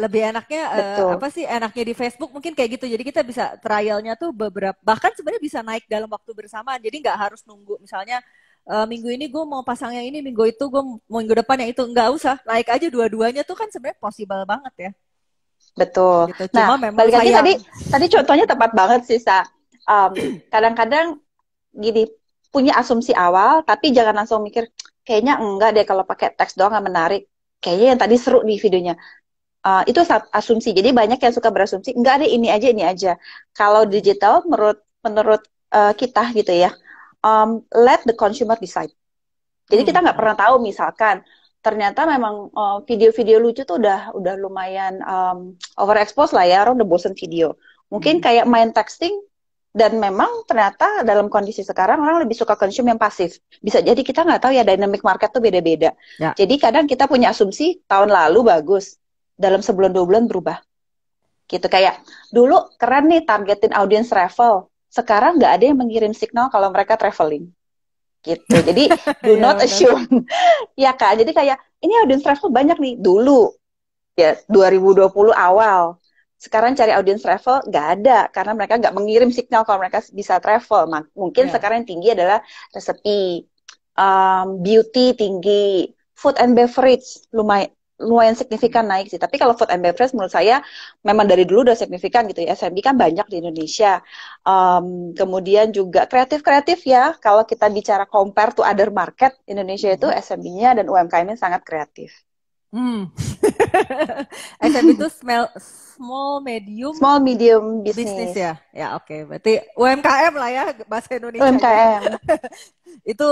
lebih enaknya uh, apa sih enaknya di Facebook mungkin kayak gitu jadi kita bisa trialnya tuh beberapa bahkan sebenarnya bisa naik dalam waktu bersamaan jadi nggak harus nunggu misalnya uh, minggu ini gue mau pasang yang ini minggu itu gue mau minggu depan yang itu nggak usah naik aja dua-duanya tuh kan sebenarnya possible banget ya betul gitu. Cuma nah memang balik lagi tadi tadi contohnya tepat banget sih sa kadang kadang-kadang gini punya asumsi awal, tapi jangan langsung mikir, kayaknya enggak deh kalau pakai teks doang nggak menarik. Kayaknya yang tadi seru di videonya. Uh, itu asumsi. Jadi banyak yang suka berasumsi, enggak deh ini aja, ini aja. Kalau digital menurut menurut uh, kita gitu ya, um, let the consumer decide. Jadi kita hmm. nggak pernah tahu misalkan ternyata memang eh, video-video uh, lucu tuh udah udah lumayan um, overexposed lah ya, orang udah bosen video. Mungkin hmm. kayak main texting dan memang ternyata dalam kondisi sekarang orang lebih suka konsum yang pasif. Bisa jadi kita nggak tahu ya dynamic market tuh beda-beda. Ya. Jadi kadang kita punya asumsi tahun lalu bagus, dalam sebulan dua bulan berubah. Gitu kayak dulu keren nih targetin audience travel, sekarang nggak ada yang mengirim signal kalau mereka traveling. Gitu. Jadi do ya, not assume. ya kan. Jadi kayak ini audience travel banyak nih dulu ya 2020 awal sekarang cari audiens travel nggak ada karena mereka nggak mengirim signal kalau mereka bisa travel mungkin yeah. sekarang yang tinggi adalah resepi um, beauty tinggi food and beverage lumayan lumayan signifikan naik sih. Tapi kalau food and beverage menurut saya memang dari dulu udah signifikan gitu ya. SMB kan banyak di Indonesia. Um, kemudian juga kreatif-kreatif ya. Kalau kita bicara compare to other market, Indonesia itu hmm. SMB-nya dan UMKM-nya sangat kreatif. Hmm. SMB itu small, small medium small medium business, business ya. Ya oke. Okay. Berarti UMKM lah ya bahasa Indonesia. UMKM. itu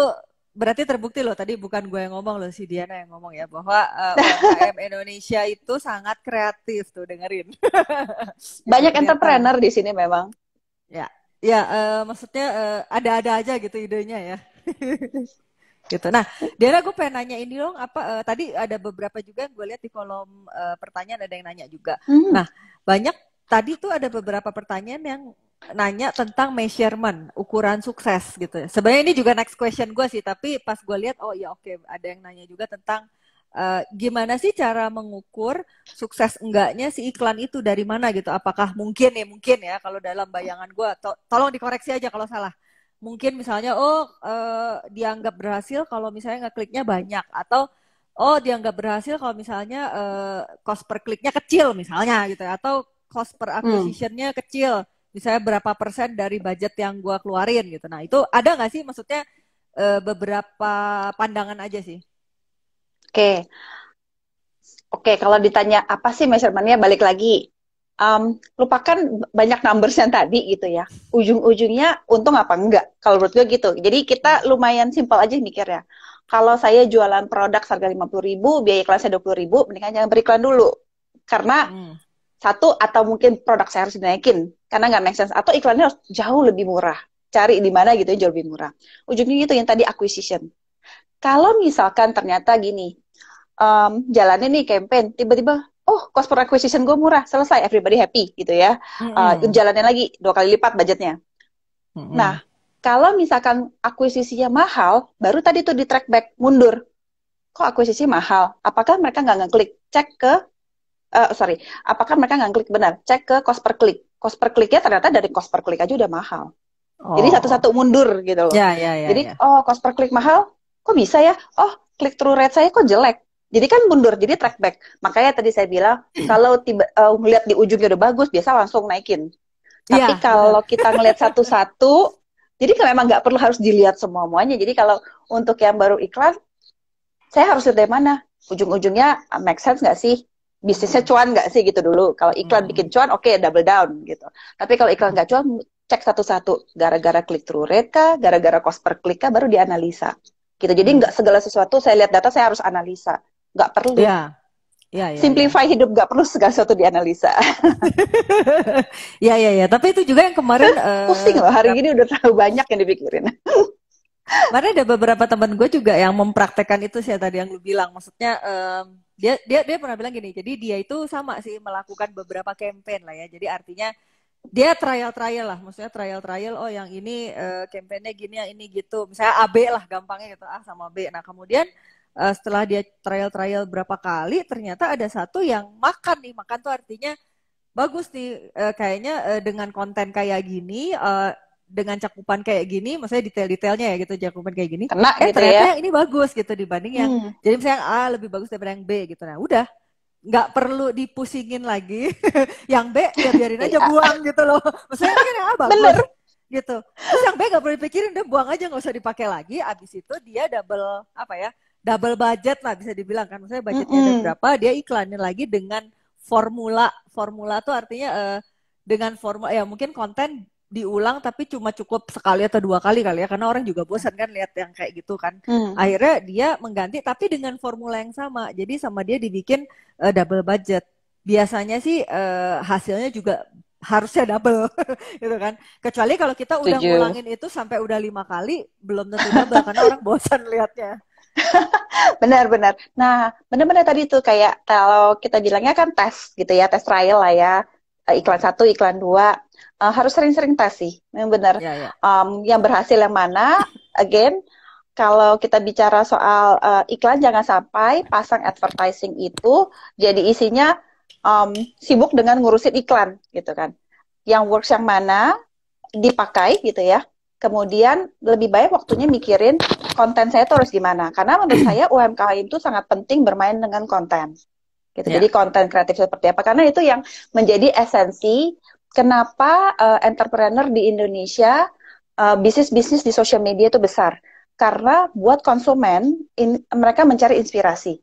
berarti terbukti loh tadi bukan gue yang ngomong loh si Diana yang ngomong ya bahwa uh, eh, UMKM Indonesia itu sangat kreatif tuh dengerin. Banyak entrepreneur di sini memang. Ya. Ya, uh, maksudnya ada eh, ada-ada aja gitu idenya ya gitu. Nah, Diana gue pengen nanya ini dong apa uh, tadi ada beberapa juga yang gue lihat di kolom uh, pertanyaan ada yang nanya juga. Hmm. Nah, banyak tadi tuh ada beberapa pertanyaan yang nanya tentang measurement, ukuran sukses gitu. Sebenarnya ini juga next question gue sih, tapi pas gue lihat oh ya oke okay, ada yang nanya juga tentang Uh, gimana sih cara mengukur sukses enggaknya si iklan itu dari mana gitu? Apakah mungkin ya mungkin ya kalau dalam bayangan gue, to tolong dikoreksi aja kalau salah mungkin misalnya oh eh, dianggap berhasil kalau misalnya ngekliknya banyak atau oh dianggap berhasil kalau misalnya eh, cost per kliknya kecil misalnya gitu ya atau cost per hmm. acquisitionnya hmm. kecil misalnya berapa persen dari budget yang gua keluarin gitu nah itu ada nggak sih maksudnya eh, beberapa pandangan aja sih oke okay. Oke, okay, kalau ditanya apa sih measurementnya balik lagi um, lupakan banyak numbers yang tadi gitu ya. Ujung-ujungnya untung apa enggak? Kalau menurut gue gitu. Jadi kita lumayan simpel aja mikir ya. Kalau saya jualan produk harga puluh ribu, biaya dua puluh ribu, mendingan jangan beriklan dulu. Karena hmm. satu atau mungkin produk saya harus dinaikin karena nggak make sense atau iklannya harus jauh lebih murah. Cari di mana gitu yang jauh lebih murah. Ujungnya itu yang tadi acquisition. Kalau misalkan ternyata gini, um, jalannya nih campaign, tiba-tiba oh cost per acquisition gue murah selesai everybody happy gitu ya mm-hmm. uh, eh, jalanin lagi dua kali lipat budgetnya mm-hmm. nah kalau misalkan akuisisinya mahal baru tadi tuh di track back mundur kok akuisisi mahal apakah mereka nggak ngeklik cek ke uh, sorry apakah mereka nggak ngeklik benar cek ke cost per klik cost per kliknya ternyata dari cost per klik aja udah mahal oh. jadi satu-satu mundur gitu loh ya, ya, ya, jadi ya. oh cost per klik mahal kok bisa ya oh klik through rate saya kok jelek jadi kan mundur jadi track back makanya tadi saya bilang kalau tiba uh, eh, melihat di ujungnya udah bagus biasa langsung naikin tapi yeah. kalau kita ngelihat satu-satu jadi kan memang nggak perlu harus dilihat semua muanya jadi kalau untuk yang baru iklan saya harus lihat dari mana ujung-ujungnya ah, make sense nggak sih bisnisnya hmm. cuan nggak sih gitu dulu. Kalau iklan hmm. bikin cuan, oke okay, double down gitu. Tapi kalau iklan nggak cuan, cek satu-satu. Gara-gara klik through rate kah, gara-gara cost per klik kah, baru dianalisa. Gitu. Jadi hmm. nggak segala sesuatu saya lihat data saya harus analisa nggak perlu. Ya. Ya, ya, Simplify ya. hidup gak perlu segala sesuatu dianalisa. ya ya ya, tapi itu juga yang kemarin eh, eh, pusing loh hari ini udah terlalu banyak yang dipikirin. Kemarin ada beberapa teman gue juga yang mempraktekkan itu sih tadi yang lu bilang. Maksudnya um, dia dia dia pernah bilang gini. Jadi dia itu sama sih melakukan beberapa campaign lah ya. Jadi artinya dia trial trial lah. Maksudnya trial trial. Oh yang ini uh, campaignnya gini, yang ini gitu. Misalnya AB lah gampangnya gitu. A sama B. Nah kemudian uh, setelah dia trial-trial berapa kali ternyata ada satu yang makan nih makan tuh artinya bagus nih uh, kayaknya uh, dengan konten kayak gini uh, dengan cakupan kayak gini maksudnya detail-detailnya ya gitu cakupan kayak gini Kena, eh gitu ya. ternyata ya? yang ini bagus gitu dibanding yang hmm. jadi misalnya yang A lebih bagus daripada yang B gitu nah udah nggak perlu dipusingin lagi yang B ya biarin aja iya. buang gitu loh maksudnya kan yang A bagus Bener. gitu terus yang B nggak perlu dipikirin udah buang aja nggak usah dipakai lagi abis itu dia double apa ya double budget lah bisa dibilang kan. Misalnya budgetnya mm -hmm. ada berapa, dia iklanin lagi dengan formula. Formula tuh artinya uh, dengan formula ya mungkin konten diulang tapi cuma cukup sekali atau dua kali kali ya karena orang juga bosan kan lihat yang kayak gitu kan hmm. akhirnya dia mengganti tapi dengan formula yang sama jadi sama dia dibikin uh, double budget biasanya sih uh, hasilnya juga harusnya double gitu kan kecuali kalau kita udah Tujuh. ngulangin itu sampai udah lima kali belum tentu double karena orang bosan lihatnya benar-benar. nah, benar-benar tadi tuh kayak kalau kita bilangnya kan tes gitu ya, tes trial lah ya. Eh, iklan satu, iklan dua, uh, harus sering-sering tes sih, yang benar. Ya, ya. Um, yang berhasil yang mana? Again, kalau kita bicara soal uh, iklan, jangan sampai pasang advertising itu jadi isinya um, sibuk dengan ngurusin iklan, gitu kan. Yang works yang mana dipakai, gitu ya. Kemudian lebih baik waktunya mikirin konten saya terus gimana? Karena menurut saya UMKM itu sangat penting bermain dengan konten. Gitu. Yeah. Jadi konten kreatif seperti apa? Karena itu yang menjadi esensi kenapa uh, entrepreneur di Indonesia uh, bisnis-bisnis di sosial media itu besar. Karena buat konsumen in, mereka mencari inspirasi.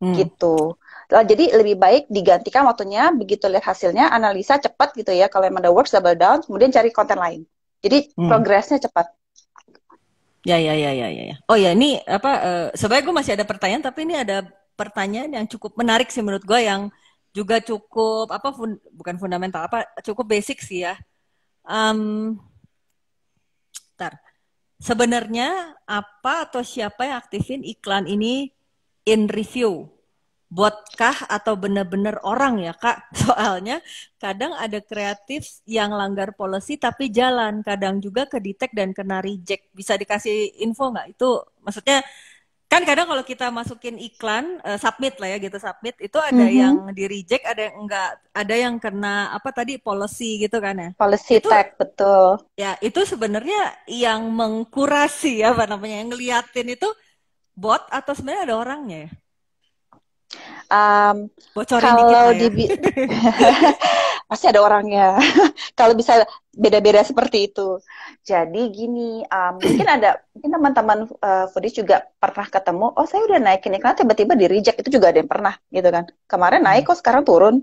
Hmm. Gitu. Jadi lebih baik digantikan waktunya begitu lihat hasilnya, analisa cepat gitu ya. Kalau emang ada works double down, kemudian cari konten lain. Jadi hmm. progresnya cepat Ya, ya, ya, ya, ya. Oh ya, ini apa? Uh, sebenarnya gue masih ada pertanyaan, tapi ini ada pertanyaan yang cukup menarik sih menurut gue yang juga cukup apa fun, bukan fundamental apa cukup basic sih ya. Um, ntar. Sebenarnya apa atau siapa yang aktifin iklan ini in review? botkah atau benar-benar orang ya kak soalnya kadang ada kreatif yang langgar policy tapi jalan kadang juga ke detect dan kena reject bisa dikasih info nggak itu maksudnya kan kadang kalau kita masukin iklan uh, submit lah ya gitu submit itu ada mm-hmm. yang di reject ada yang enggak ada yang kena apa tadi policy gitu kan ya policy itu, tag betul ya itu sebenarnya yang mengkurasi apa namanya yang ngeliatin itu bot atau sebenarnya ada orangnya ya Um, Bocorin kalau ya. pasti ada orangnya. kalau bisa beda-beda seperti itu. Jadi gini, um, mungkin ada mungkin teman-teman uh, foodies juga pernah ketemu, oh saya udah naikin karena tiba-tiba di reject itu juga ada yang pernah gitu kan. Kemarin naik hmm. kok sekarang turun.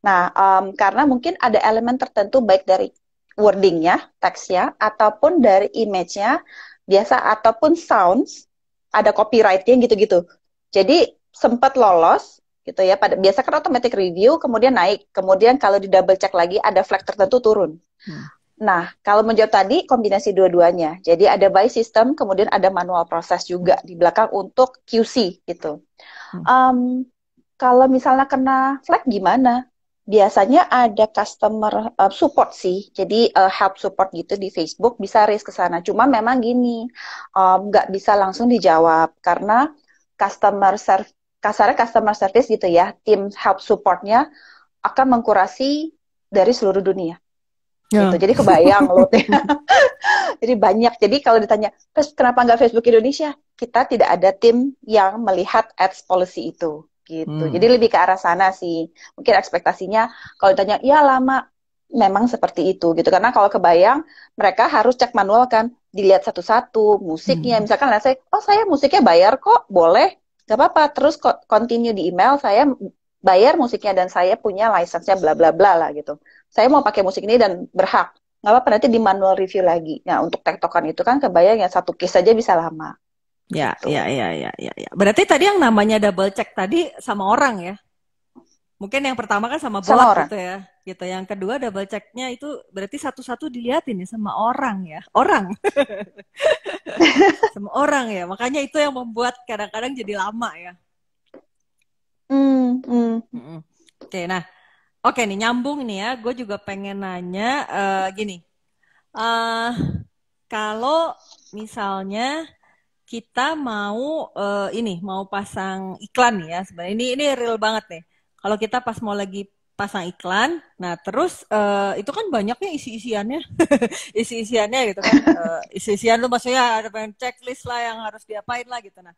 Nah, um, karena mungkin ada elemen tertentu baik dari wordingnya, teksnya, ataupun dari image-nya, biasa ataupun sounds, ada copyrightnya gitu-gitu. Jadi sempat lolos gitu ya pada biasa kan automatic review kemudian naik kemudian kalau di double check lagi ada flag tertentu turun hmm. nah kalau menjawab tadi kombinasi dua-duanya jadi ada by system kemudian ada manual proses juga di belakang untuk QC gitu hmm. um, kalau misalnya kena flag gimana biasanya ada customer uh, support sih, jadi uh, help support gitu di Facebook bisa raise ke sana. Cuma memang gini, nggak um, bisa langsung dijawab karena customer service kasarnya customer service gitu ya, tim help supportnya akan mengkurasi dari seluruh dunia. Ya. Gitu. Jadi kebayang loh. jadi banyak. Jadi kalau ditanya, terus kenapa nggak Facebook Indonesia? Kita tidak ada tim yang melihat ads policy itu. Gitu. Hmm. Jadi lebih ke arah sana sih. Mungkin ekspektasinya kalau ditanya, ya lama. Memang seperti itu gitu. Karena kalau kebayang, mereka harus cek manual kan. Dilihat satu-satu, musiknya. Hmm. Misalkan saya, oh saya musiknya bayar kok, boleh nggak apa-apa terus continue di email saya bayar musiknya dan saya punya license bla bla bla lah gitu saya mau pakai musik ini dan berhak nggak apa-apa nanti di manual review lagi nah untuk tektokan itu kan kebayang ya satu case saja bisa lama ya gitu. ya ya ya ya ya berarti tadi yang namanya double check tadi sama orang ya mungkin yang pertama kan sama orang. gitu ya gitu. Yang kedua double checknya itu berarti satu-satu diliatin ya sama orang ya, orang, sama orang ya. Makanya itu yang membuat kadang-kadang jadi lama ya. Mm, mm. Mm Oke, okay, nah, oke okay, nih nyambung nih ya. Gue juga pengen nanya uh, gini, uh, kalau misalnya kita mau uh, ini mau pasang iklan nih ya sebenarnya ini ini real banget nih kalau kita pas mau lagi pasang iklan. Nah, terus uh, itu kan banyaknya isi-isiannya. isi-isiannya gitu kan. Uh, isi-isian lu maksudnya ada pengen checklist lah yang harus diapain lah gitu. Nah,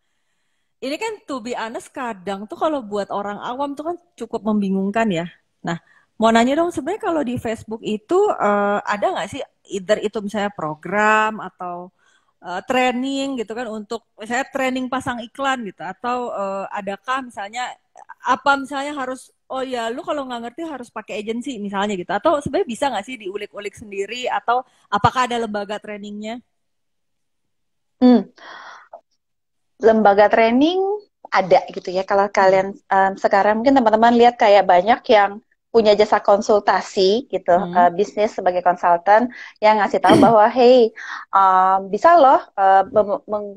ini kan to be honest kadang tuh kalau buat orang awam tuh kan cukup membingungkan ya. Nah, mau nanya dong sebenarnya kalau di Facebook itu uh, ada nggak sih either itu misalnya program atau uh, training gitu kan untuk misalnya training pasang iklan gitu atau uh, adakah misalnya apa misalnya harus oh ya lu kalau nggak ngerti harus pakai agensi misalnya gitu atau sebenarnya bisa nggak sih diulik-ulik sendiri atau apakah ada lembaga trainingnya? Hmm. Lembaga training ada gitu ya. Kalau kalian um, sekarang mungkin teman-teman lihat kayak banyak yang punya jasa konsultasi gitu hmm. uh, bisnis sebagai konsultan yang ngasih tahu bahwa hey uh, bisa loh uh,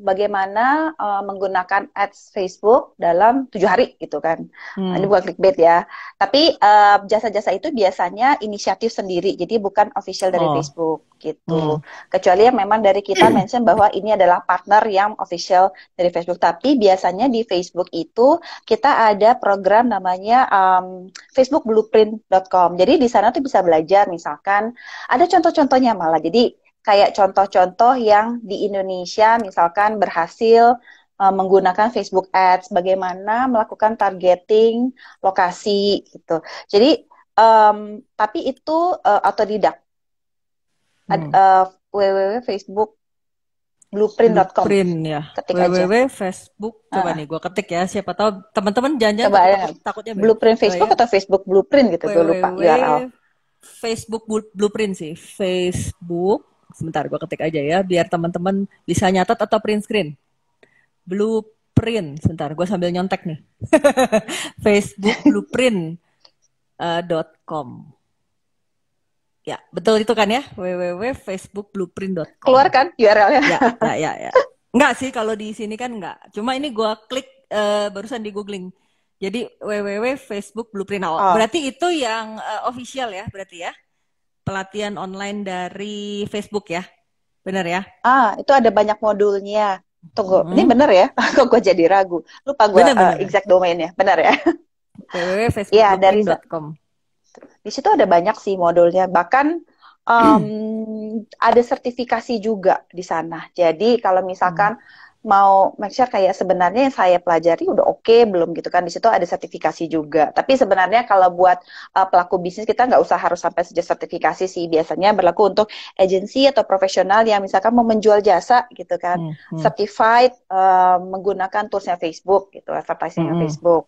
bagaimana uh, menggunakan ads Facebook dalam tujuh hari gitu kan nah, hmm. ini bukan clickbait ya tapi jasa-jasa uh, itu biasanya inisiatif sendiri jadi bukan official dari oh. Facebook gitu hmm. kecuali yang memang dari kita mention bahwa ini adalah partner yang official dari Facebook tapi biasanya di Facebook itu kita ada program namanya um, Facebook Blueprint blueprint.com. Jadi di sana tuh bisa belajar misalkan ada contoh-contohnya malah. Jadi kayak contoh-contoh yang di Indonesia misalkan berhasil uh, menggunakan Facebook Ads, bagaimana melakukan targeting lokasi gitu. Jadi um, tapi itu uh, eh, autodidak. Hmm. uh, www.facebook blueprint.com. Blueprint ya. Ketik www Facebook. Coba ah. nih gue ketik ya. Siapa tahu teman-teman janjian Coba ya. takutnya blueprint Facebook oh, ya. atau Facebook blueprint gitu gue lupa URL. Facebook blueprint sih. Facebook. Sebentar gue ketik aja ya biar teman-teman bisa nyatat atau print screen. Blueprint. Sebentar gue sambil nyontek nih. Facebook blueprint uh, dot com. Ya, betul itu kan ya? www.facebookblueprint.com. Keluar kan URL-nya? Ya, ya, ya, ya. Enggak sih kalau di sini kan enggak. Cuma ini gua klik uh, barusan di googling. Jadi www.facebookblueprint. Oh. Berarti itu yang uh, official ya, berarti ya. Pelatihan online dari Facebook ya. Benar ya? Ah, itu ada banyak modulnya. Tunggu, hmm. ini benar ya? Kok gue jadi ragu. Lupa gue uh, eh, exact domainnya. Benar ya? www.facebookblueprint.com Ya, dari di situ ada banyak sih modulnya, bahkan um, ada sertifikasi juga di sana. Jadi kalau misalkan hmm. mau make sure kayak sebenarnya yang saya pelajari udah oke okay, belum gitu kan di situ ada sertifikasi juga. Tapi sebenarnya kalau buat uh, pelaku bisnis kita nggak usah harus sampai sejak sertifikasi sih biasanya berlaku untuk agensi atau profesional yang misalkan mau menjual jasa gitu kan hmm. hmm. certified uh, menggunakan toolsnya Facebook gitu advertisingnya hmm. Facebook.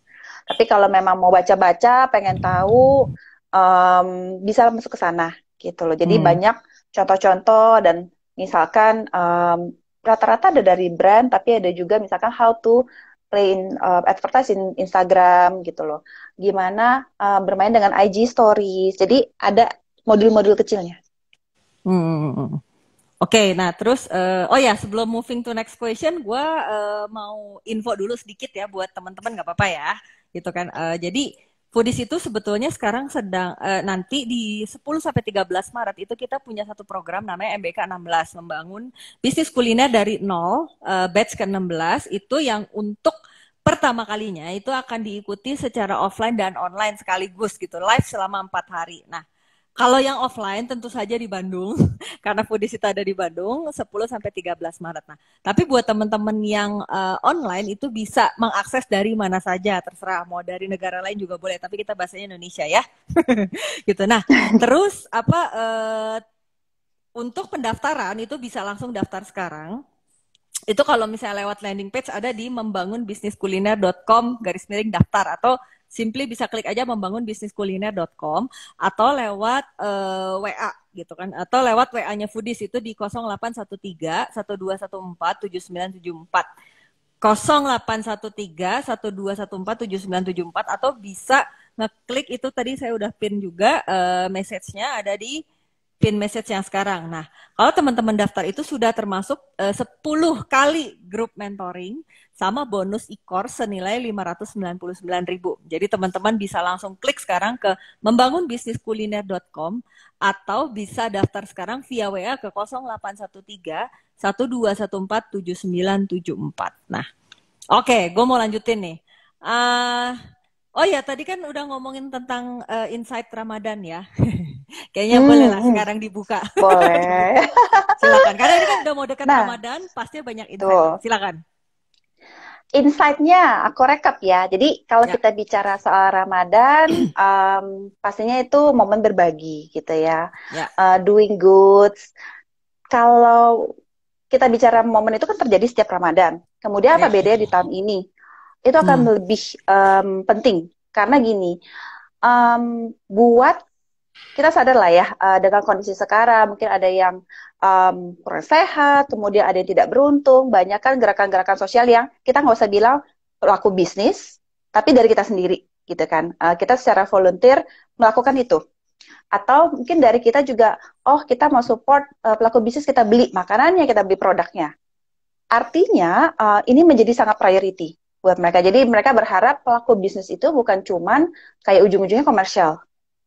Tapi kalau memang mau baca-baca pengen tahu um, bisa masuk ke sana gitu loh. Jadi hmm. banyak contoh-contoh dan misalkan um, rata-rata ada dari brand tapi ada juga misalkan how to play in uh, advertise in Instagram gitu loh. Gimana uh, bermain dengan IG stories. Jadi ada modul-modul kecilnya. Hmm. hmm, hmm, hmm. Oke, okay, nah terus uh, oh ya sebelum moving to next question, gue uh, mau info dulu sedikit ya buat teman-teman nggak apa-apa ya, gitu kan. Uh, jadi Foodies itu sebetulnya sekarang sedang uh, nanti di 10 sampai 13 Maret itu kita punya satu program namanya MBK 16 membangun bisnis kuliner dari nol uh, batch ke-16 itu yang untuk pertama kalinya itu akan diikuti secara offline dan online sekaligus gitu live selama empat hari. Nah, kalau yang offline tentu saja di Bandung karena Foodies itu ada di Bandung 10 sampai 13 Maret. Nah, tapi buat teman-teman yang uh, online itu bisa mengakses dari mana saja terserah mau dari negara lain juga boleh, tapi kita bahasanya Indonesia ya. gitu. Nah, terus apa uh, untuk pendaftaran itu bisa langsung daftar sekarang. Itu kalau misalnya lewat landing page ada di membangunbisniskuliner.com garis miring daftar atau simply bisa klik aja membangun bisnis kuliner.com atau lewat uh, eh, WA gitu kan atau lewat WA-nya Foodies itu di 0813 1214 7974. 0813 1214 7974 atau bisa ngeklik itu tadi saya udah pin juga uh, message-nya ada di pin message yang sekarang. Nah, kalau teman-teman daftar itu sudah termasuk eh, uh, 10 kali grup mentoring sama bonus ikor e senilai 599.000. Jadi teman-teman bisa langsung klik sekarang ke membangunbisniskuliner.com atau bisa daftar sekarang via WA ke 0813 1214 7974. Nah, oke, okay, gue mau lanjutin nih. Uh, Oh ya, tadi kan udah ngomongin tentang uh, eh, insight Ramadan ya. Kayaknya hmm. boleh lah hmm. sekarang dibuka. Boleh. Silakan. Karena ini kan udah mau dekat nah, Ramadan, pasti banyak insight. Tuh. Silakan. insight aku rekap ya. Jadi kalau ya. kita bicara soal Ramadan, um, pastinya itu momen berbagi gitu ya. ya. Uh, doing good. Kalau kita bicara momen itu kan terjadi setiap Ramadan. Kemudian apa ya. bedanya di tahun ini? itu akan hmm. lebih um, penting karena gini um, buat kita sadar lah ya uh, dengan kondisi sekarang mungkin ada yang um, kurang sehat kemudian ada yang tidak beruntung banyak kan gerakan-gerakan sosial yang kita nggak usah bilang pelaku bisnis tapi dari kita sendiri gitu kan uh, kita secara volunteer melakukan itu atau mungkin dari kita juga oh kita mau support uh, pelaku bisnis kita beli makanannya kita beli produknya artinya uh, ini menjadi sangat priority buat mereka. Jadi mereka berharap pelaku bisnis itu bukan cuman kayak ujung-ujungnya komersial.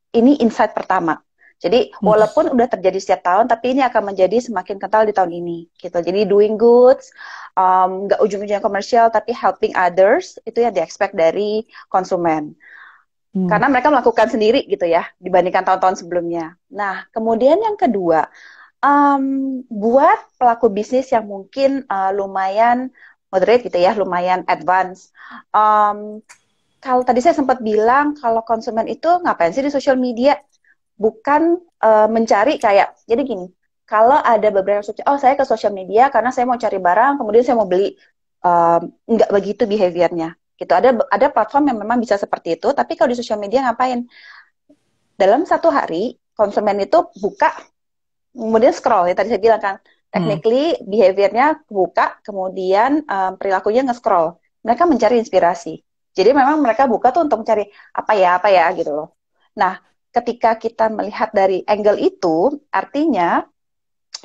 Ini insight pertama. Jadi walaupun udah terjadi setiap tahun, tapi ini akan menjadi semakin kental di tahun ini, gitu. Jadi doing good, um, nggak um, ujung-ujungnya komersial, tapi helping others itu yang diexpect dari konsumen. Hmm. Karena mereka melakukan sendiri, gitu ya, dibandingkan tahun-tahun sebelumnya. Nah, kemudian yang kedua, um, buat pelaku bisnis yang mungkin uh, lumayan moderate gitu ya, lumayan advance. Um, kalau tadi saya sempat bilang kalau konsumen itu ngapain sih di social media? Bukan uh, mencari kayak, jadi gini, kalau ada beberapa social, oh saya ke social media karena saya mau cari barang, kemudian saya mau beli, um, nggak begitu behaviornya. Gitu. Ada ada platform yang memang bisa seperti itu, tapi kalau di social media ngapain? Dalam satu hari konsumen itu buka, kemudian scroll ya tadi saya bilang kan, Technically hmm. behaviornya buka, kemudian um, perilakunya nge-scroll. Mereka mencari inspirasi. Jadi memang mereka buka tuh untuk mencari apa ya, apa ya gitu loh. Nah, ketika kita melihat dari angle itu, artinya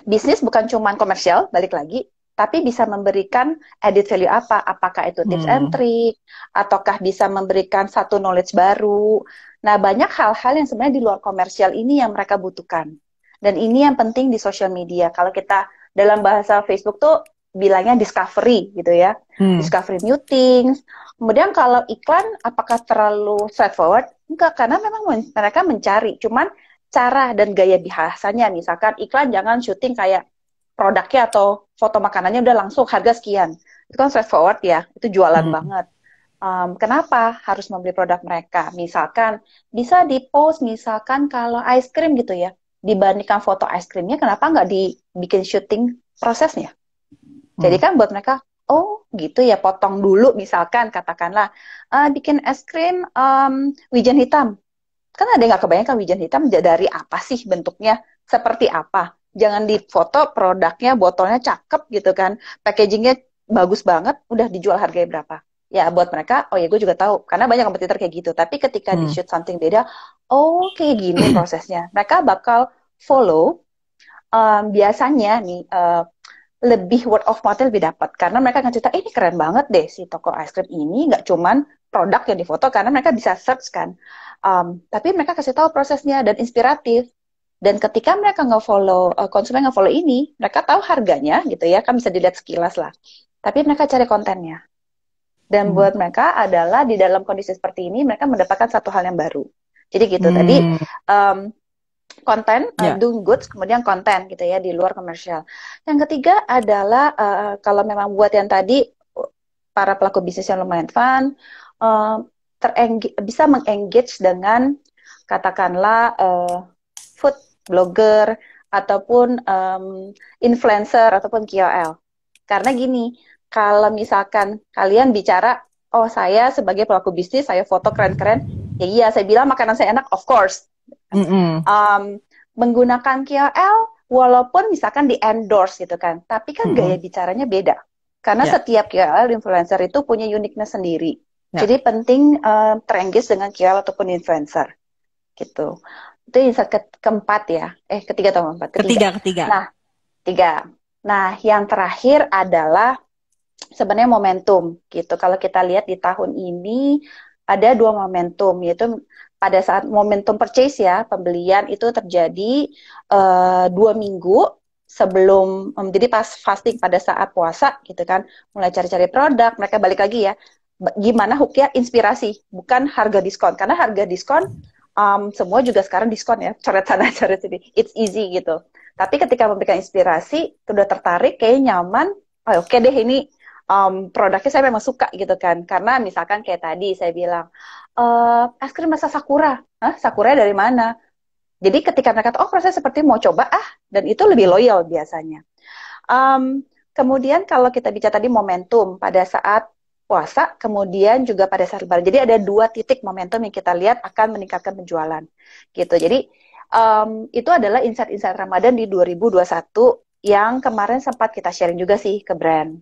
bisnis bukan cuma komersial, balik lagi, tapi bisa memberikan added value apa? Apakah itu tips hmm. and trick, ataukah bisa memberikan satu knowledge baru? Nah, banyak hal-hal yang sebenarnya di luar komersial ini yang mereka butuhkan. Dan ini yang penting di sosial media. Kalau kita dalam bahasa Facebook tuh bilangnya discovery gitu ya. Hmm. Discovery things. Kemudian kalau iklan apakah terlalu straightforward? Enggak, karena memang mereka mencari. Cuman cara dan gaya bahasanya misalkan iklan jangan syuting kayak produknya atau foto makanannya udah langsung harga sekian. Itu kan straightforward ya, itu jualan hmm. banget. Um, kenapa harus membeli produk mereka? Misalkan bisa di post misalkan kalau ice cream gitu ya dibandingkan foto es krimnya kenapa nggak dibikin syuting prosesnya hmm. jadi kan buat mereka oh gitu ya potong dulu misalkan katakanlah uh, bikin es krim um, wijen hitam kan ada yang nggak kebayangkan wijen hitam dari apa sih bentuknya seperti apa jangan difoto produknya botolnya cakep gitu kan packagingnya bagus banget udah dijual harganya berapa ya buat mereka oh ya gue juga tahu karena banyak kompetitor kayak gitu tapi ketika hmm. di shoot something beda oh kayak gini prosesnya mereka bakal follow um, biasanya nih uh, lebih word of mouth lebih dapat karena mereka akan cerita eh, ini keren banget deh si toko ice cream ini nggak cuman produk yang difoto karena mereka bisa search kan um, tapi mereka kasih tahu prosesnya dan inspiratif dan ketika mereka nggak follow uh, eh, konsumen nggak follow ini mereka tahu harganya gitu ya kan bisa dilihat sekilas lah tapi mereka cari kontennya dan hmm. buat mereka adalah di dalam kondisi seperti ini mereka mendapatkan satu hal yang baru jadi gitu hmm. tadi um, konten yeah. Um, doing goods kemudian konten gitu ya di luar komersial yang ketiga adalah uh, kalau memang buat yang tadi para pelaku bisnis yang lumayan fun uh, bisa mengengage dengan katakanlah uh, food blogger ataupun um, influencer ataupun KOL karena gini kalau misalkan kalian bicara, oh saya sebagai pelaku bisnis, saya foto keren-keren, ya iya, saya bilang makanan saya enak, of course. Mm -hmm. um, menggunakan KOL, walaupun misalkan di endorse gitu kan, tapi kan mm -hmm. gaya bicaranya beda. Karena yeah. setiap KOL influencer itu punya uniqueness sendiri. Yeah. Jadi penting um, terenggis dengan KOL ataupun influencer, gitu. Itu insight ke keempat ya, eh ketiga atau keempat? Ketiga, ketiga. ketiga. Nah, tiga. Nah, yang terakhir adalah sebenarnya momentum gitu. Kalau kita lihat di tahun ini ada dua momentum yaitu pada saat momentum purchase ya pembelian itu terjadi uh, dua minggu sebelum um, jadi pas fasting pada saat puasa gitu kan mulai cari-cari produk mereka balik lagi ya gimana hukia ya, inspirasi bukan harga diskon karena harga diskon um, semua juga sekarang diskon ya coret sana coret sini it's easy gitu tapi ketika memberikan inspirasi sudah tertarik kayak nyaman oh, oke okay deh ini um, produknya saya memang suka gitu kan karena misalkan kayak tadi saya bilang e, es krim rasa sakura Hah, sakura dari mana jadi ketika mereka oh rasanya seperti mau coba ah, dan itu lebih loyal biasanya. Um, kemudian kalau kita bicara tadi momentum pada saat puasa, kemudian juga pada saat lebaran. Jadi ada dua titik momentum yang kita lihat akan meningkatkan penjualan. Gitu. Jadi um, itu adalah insight-insight Ramadan di 2021 yang kemarin sempat kita sharing juga sih ke brand.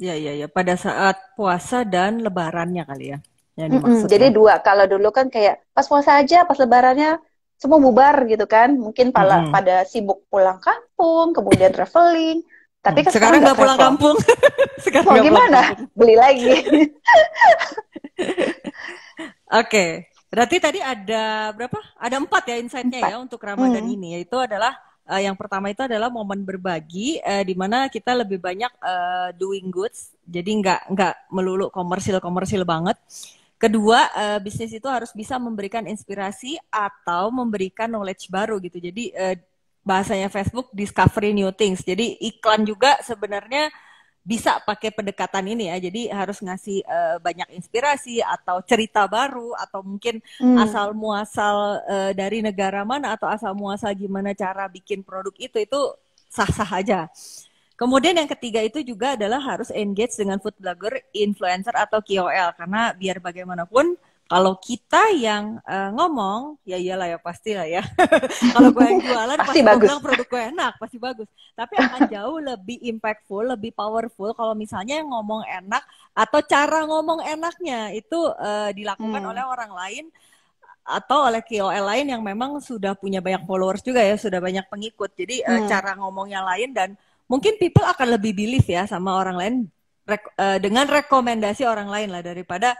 Ya, ya, ya. Pada saat puasa dan lebarannya kali ya. Yang mm -hmm. jadi ya. dua. Kalau dulu kan kayak pas puasa aja, pas lebarannya semua bubar gitu kan. Mungkin pala, hmm. pada sibuk pulang kampung, kemudian traveling. Tapi mm. kan sekarang nggak pulang kampung. sekarang Mau gimana? Kampung. Beli lagi. Oke. okay. Berarti tadi ada berapa? Ada empat ya insightnya ya untuk Ramadan hmm. ini. Yaitu adalah Uh, yang pertama itu adalah momen berbagi, uh, di mana kita lebih banyak uh, doing goods, jadi nggak nggak melulu komersil komersil banget. Kedua, uh, bisnis itu harus bisa memberikan inspirasi atau memberikan knowledge baru gitu. Jadi uh, bahasanya Facebook discovery new things. Jadi iklan juga sebenarnya bisa pakai pendekatan ini ya. Jadi harus ngasih uh, banyak inspirasi atau cerita baru atau mungkin hmm. asal muasal uh, dari negara mana atau asal muasal gimana cara bikin produk itu itu sah-sah aja. Kemudian yang ketiga itu juga adalah harus engage dengan food blogger, influencer atau KOL karena biar bagaimanapun kalau kita yang uh, ngomong, ya iyalah ya pasti lah ya. Kalau gue yang jualan pasti, pasti bagus. produk gue enak, pasti bagus. Tapi akan jauh lebih impactful, lebih powerful kalau misalnya yang ngomong enak atau cara ngomong enaknya itu uh, dilakukan hmm. oleh orang lain atau oleh KOL lain yang memang sudah punya banyak followers juga ya, sudah banyak pengikut. Jadi eh, hmm. uh, cara ngomongnya lain dan mungkin people akan lebih believe ya sama orang lain dengan rekomendasi orang lain lah daripada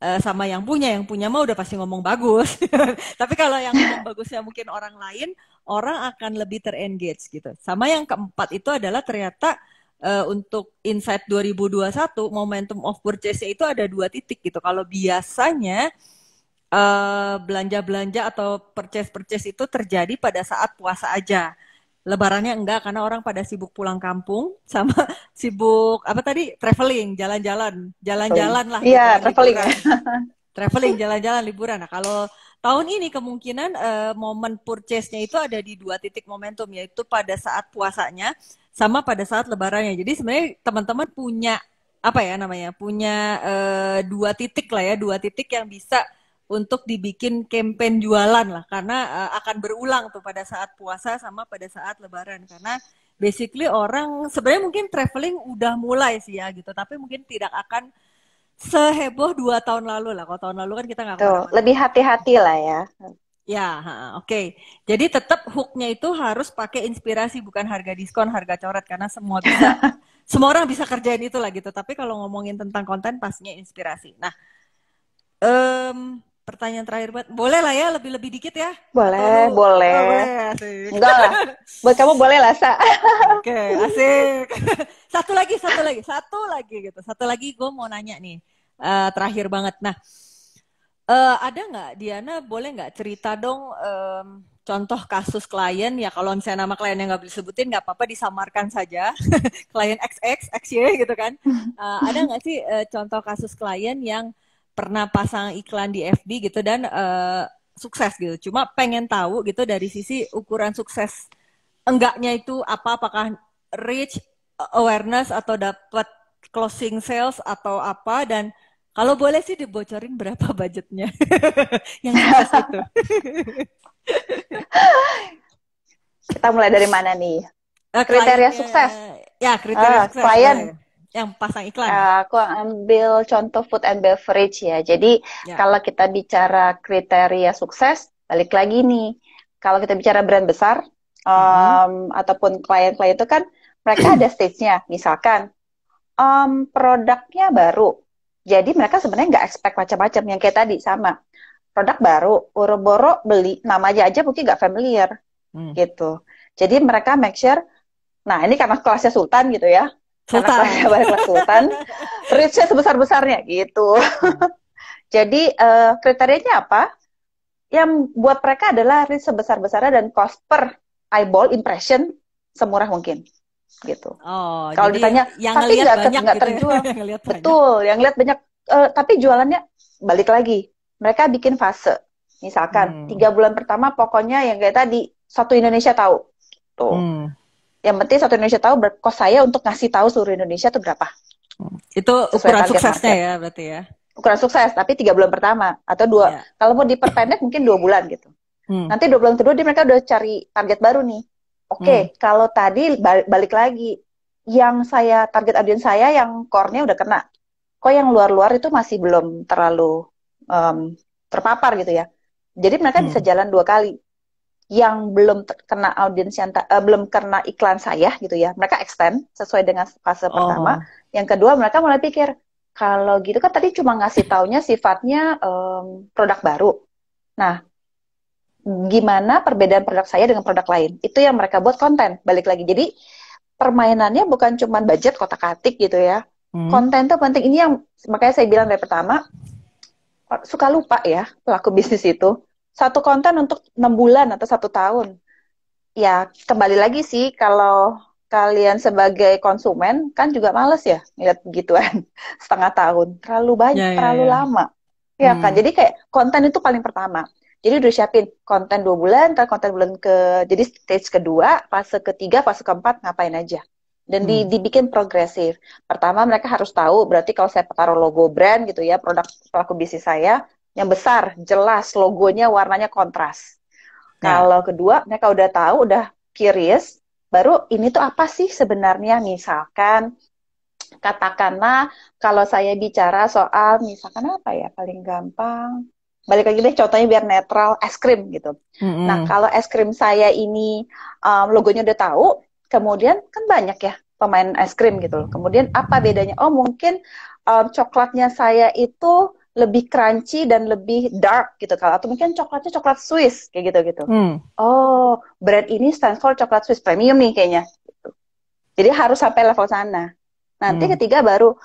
Eh, sama yang punya yang punya mah udah pasti ngomong bagus tapi kalau yang ngomong bagusnya mungkin orang lain orang akan lebih terengage gitu sama yang keempat itu adalah ternyata uh, untuk Insight 2021 momentum of purchase itu ada dua titik gitu kalau biasanya belanja uh, belanja -belanja atau purchase-purchase itu terjadi pada saat puasa aja Lebarannya enggak karena orang pada sibuk pulang kampung sama sibuk apa tadi traveling, jalan-jalan, jalan-jalan lah. Iya, gitu traveling. Kan. traveling, jalan-jalan liburan. Nah, kalau tahun ini kemungkinan uh, momen purchase-nya itu ada di dua titik momentum yaitu pada saat puasanya sama pada saat lebarannya. Jadi sebenarnya teman-teman punya apa ya namanya? punya uh, dua titik lah ya, dua titik yang bisa untuk dibikin campaign jualan lah karena uh, akan berulang tuh pada saat puasa sama pada saat lebaran karena basically orang sebenarnya mungkin traveling udah mulai sih ya gitu tapi mungkin tidak akan seheboh dua tahun lalu lah kalau tahun lalu kan kita nggak lebih hati-hati lah ya ya oke okay. jadi tetap hooknya itu harus pakai inspirasi bukan harga diskon harga coret karena semua bisa semua orang bisa kerjain itu lah gitu tapi kalau ngomongin tentang konten pastinya inspirasi nah um, pertanyaan terakhir buat boleh lah ya lebih lebih dikit ya boleh oh, boleh boleh enggak lah buat kamu boleh lah sa oke okay, asik satu lagi satu lagi satu lagi gitu satu lagi gue mau nanya nih uh, terakhir banget nah uh, ada nggak Diana boleh nggak cerita dong um, contoh kasus klien ya kalau misalnya nama klien yang nggak boleh sebutin nggak apa-apa disamarkan saja klien XX XY gitu kan uh, ada nggak sih uh, contoh kasus klien yang pernah pasang iklan di FB gitu dan uh, sukses gitu. Cuma pengen tahu gitu dari sisi ukuran sukses enggaknya itu apa apakah reach eh, awareness atau dapat closing sales atau apa dan kalau boleh sih dibocorin berapa budgetnya yang sukses itu. Kita mulai dari mana nih? Eh, kriteria sukses. Ya, kriteria uh, sukses. Klien. Ya yang pasang iklan? Uh, aku ambil contoh food and beverage ya. Jadi yeah. kalau kita bicara kriteria sukses, balik lagi nih. Kalau kita bicara brand besar um, mm. ataupun klien-klien itu kan mereka ada stage-nya. Misalkan um, produknya baru, jadi mereka sebenarnya nggak expect macam-macam yang kayak tadi sama produk baru, boro-boro beli nama aja aja mungkin nggak familiar hmm. gitu. Jadi mereka make sure Nah, ini karena kelasnya Sultan gitu ya. Sultan. Anak Sultan. Reach-nya sebesar-besarnya gitu. Hmm. Jadi uh, kriterianya apa? Yang buat mereka adalah reach sebesar-besarnya dan cost per eyeball impression semurah mungkin gitu. Oh, kalau ditanya yang tapi nggak gitu ya, terjual, yang betul. Banyak. Yang lihat banyak, uh, eh, tapi jualannya balik lagi. Mereka bikin fase, misalkan hmm. tiga bulan pertama pokoknya yang kayak tadi satu Indonesia tahu, tuh. Hmm yang penting satu Indonesia tahu kos saya untuk ngasih tahu seluruh Indonesia hmm. itu berapa. Itu ukuran suksesnya market. ya berarti ya. Ukuran sukses tapi tiga bulan pertama atau dua. Yeah. Kalau mau diperpendek mungkin dua bulan gitu. Hmm. Nanti dua bulan kedua dia mereka udah cari target baru nih. Oke, okay, hmm. kalau tadi balik lagi yang saya target audiens saya yang core-nya udah kena. Kok yang luar-luar itu masih belum terlalu um, terpapar gitu ya. Jadi mereka hmm. bisa jalan dua kali yang belum terkena audiens yang uh, belum kena iklan saya gitu ya. Mereka extend sesuai dengan fase oh. pertama. Yang kedua mereka mulai pikir kalau gitu kan tadi cuma ngasih taunya sifatnya um, produk baru. Nah, gimana perbedaan produk saya dengan produk lain? Itu yang mereka buat konten. Balik lagi. Jadi permainannya bukan cuma budget kotak-katik gitu ya. Hmm. Konten tuh penting. Ini yang makanya saya bilang dari pertama suka lupa ya pelaku bisnis itu satu konten untuk enam bulan atau satu tahun. Ya kembali lagi sih kalau kalian sebagai konsumen kan juga males ya lihat begituan setengah tahun terlalu banyak ya, ya, terlalu ya. lama ya kan? hmm. kan jadi kayak konten itu paling pertama jadi udah siapin konten dua bulan terus konten bulan ke jadi stage kedua fase ketiga fase keempat ngapain aja dan hmm. dibikin progresif pertama mereka harus tahu berarti kalau saya taruh logo brand gitu ya produk pelaku bisnis saya yang besar, jelas logonya warnanya kontras. Nah. Kalau kedua, mereka udah tahu, udah curious, baru ini tuh apa sih sebenarnya? Misalkan katakanlah kalau saya bicara soal misalkan apa ya paling gampang balik lagi deh contohnya biar netral es krim gitu. Mm-hmm. Nah kalau es krim saya ini um, logonya udah tahu, kemudian kan banyak ya pemain es krim gitu Kemudian apa bedanya? Oh mungkin um, coklatnya saya itu lebih crunchy dan lebih dark gitu kalau atau mungkin coklatnya coklat Swiss kayak gitu gitu. Hmm. Oh, brand ini stands for coklat Swiss premium nih kayaknya. Jadi harus sampai level sana. Nanti hmm. ketiga baru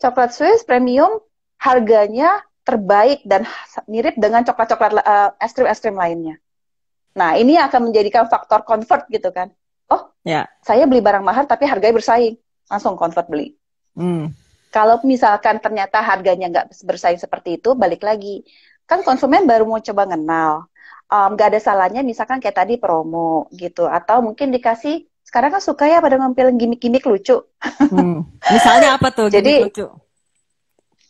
coklat Swiss premium harganya terbaik dan mirip dengan coklat-coklat uh, es krim es krim lainnya. Nah, ini akan menjadikan faktor convert gitu kan. Oh, ya. saya beli barang mahal tapi harganya bersaing. Langsung convert beli. Hmm. Kalau misalkan ternyata harganya nggak bersaing seperti itu, balik lagi. Kan konsumen baru mau coba kenal. Um, mmm, ada salahnya misalkan kayak tadi promo gitu. Atau mungkin dikasih, sekarang kan suka ya pada ngempilin gimmick-gimmick lucu. Hmm. Misalnya apa tuh Jadi, lucu?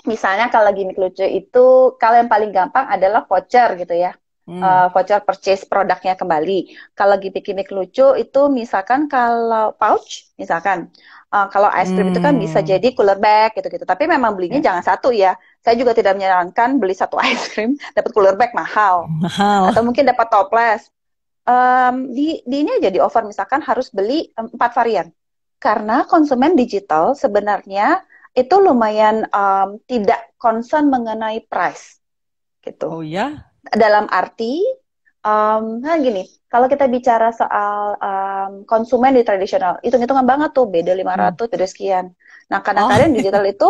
Misalnya kalau gimmick lucu itu, kalau yang paling gampang adalah voucher gitu ya hmm. uh, voucher purchase produknya kembali. Kalau gimmick-gimmick lucu itu misalkan kalau pouch, misalkan Eh, kalau es krim hmm. itu kan bisa hmm. jadi cooler bag gitu-gitu. Tapi memang belinya yeah. jangan satu ya. Saya juga tidak menyarankan beli satu es krim dapat cooler bag mahal. Mahal. Atau mungkin dapat toples. Um, di, di ini aja di over misalkan harus beli empat varian. Karena konsumen digital sebenarnya itu lumayan um, tidak concern mengenai price gitu. Oh ya. Dalam arti um, nah gini, kalau kita bicara soal um, konsumen di tradisional, hitung-hitungan banget tuh beda 500, hmm. beda sekian. Nah, kadang-kadang oh. digital itu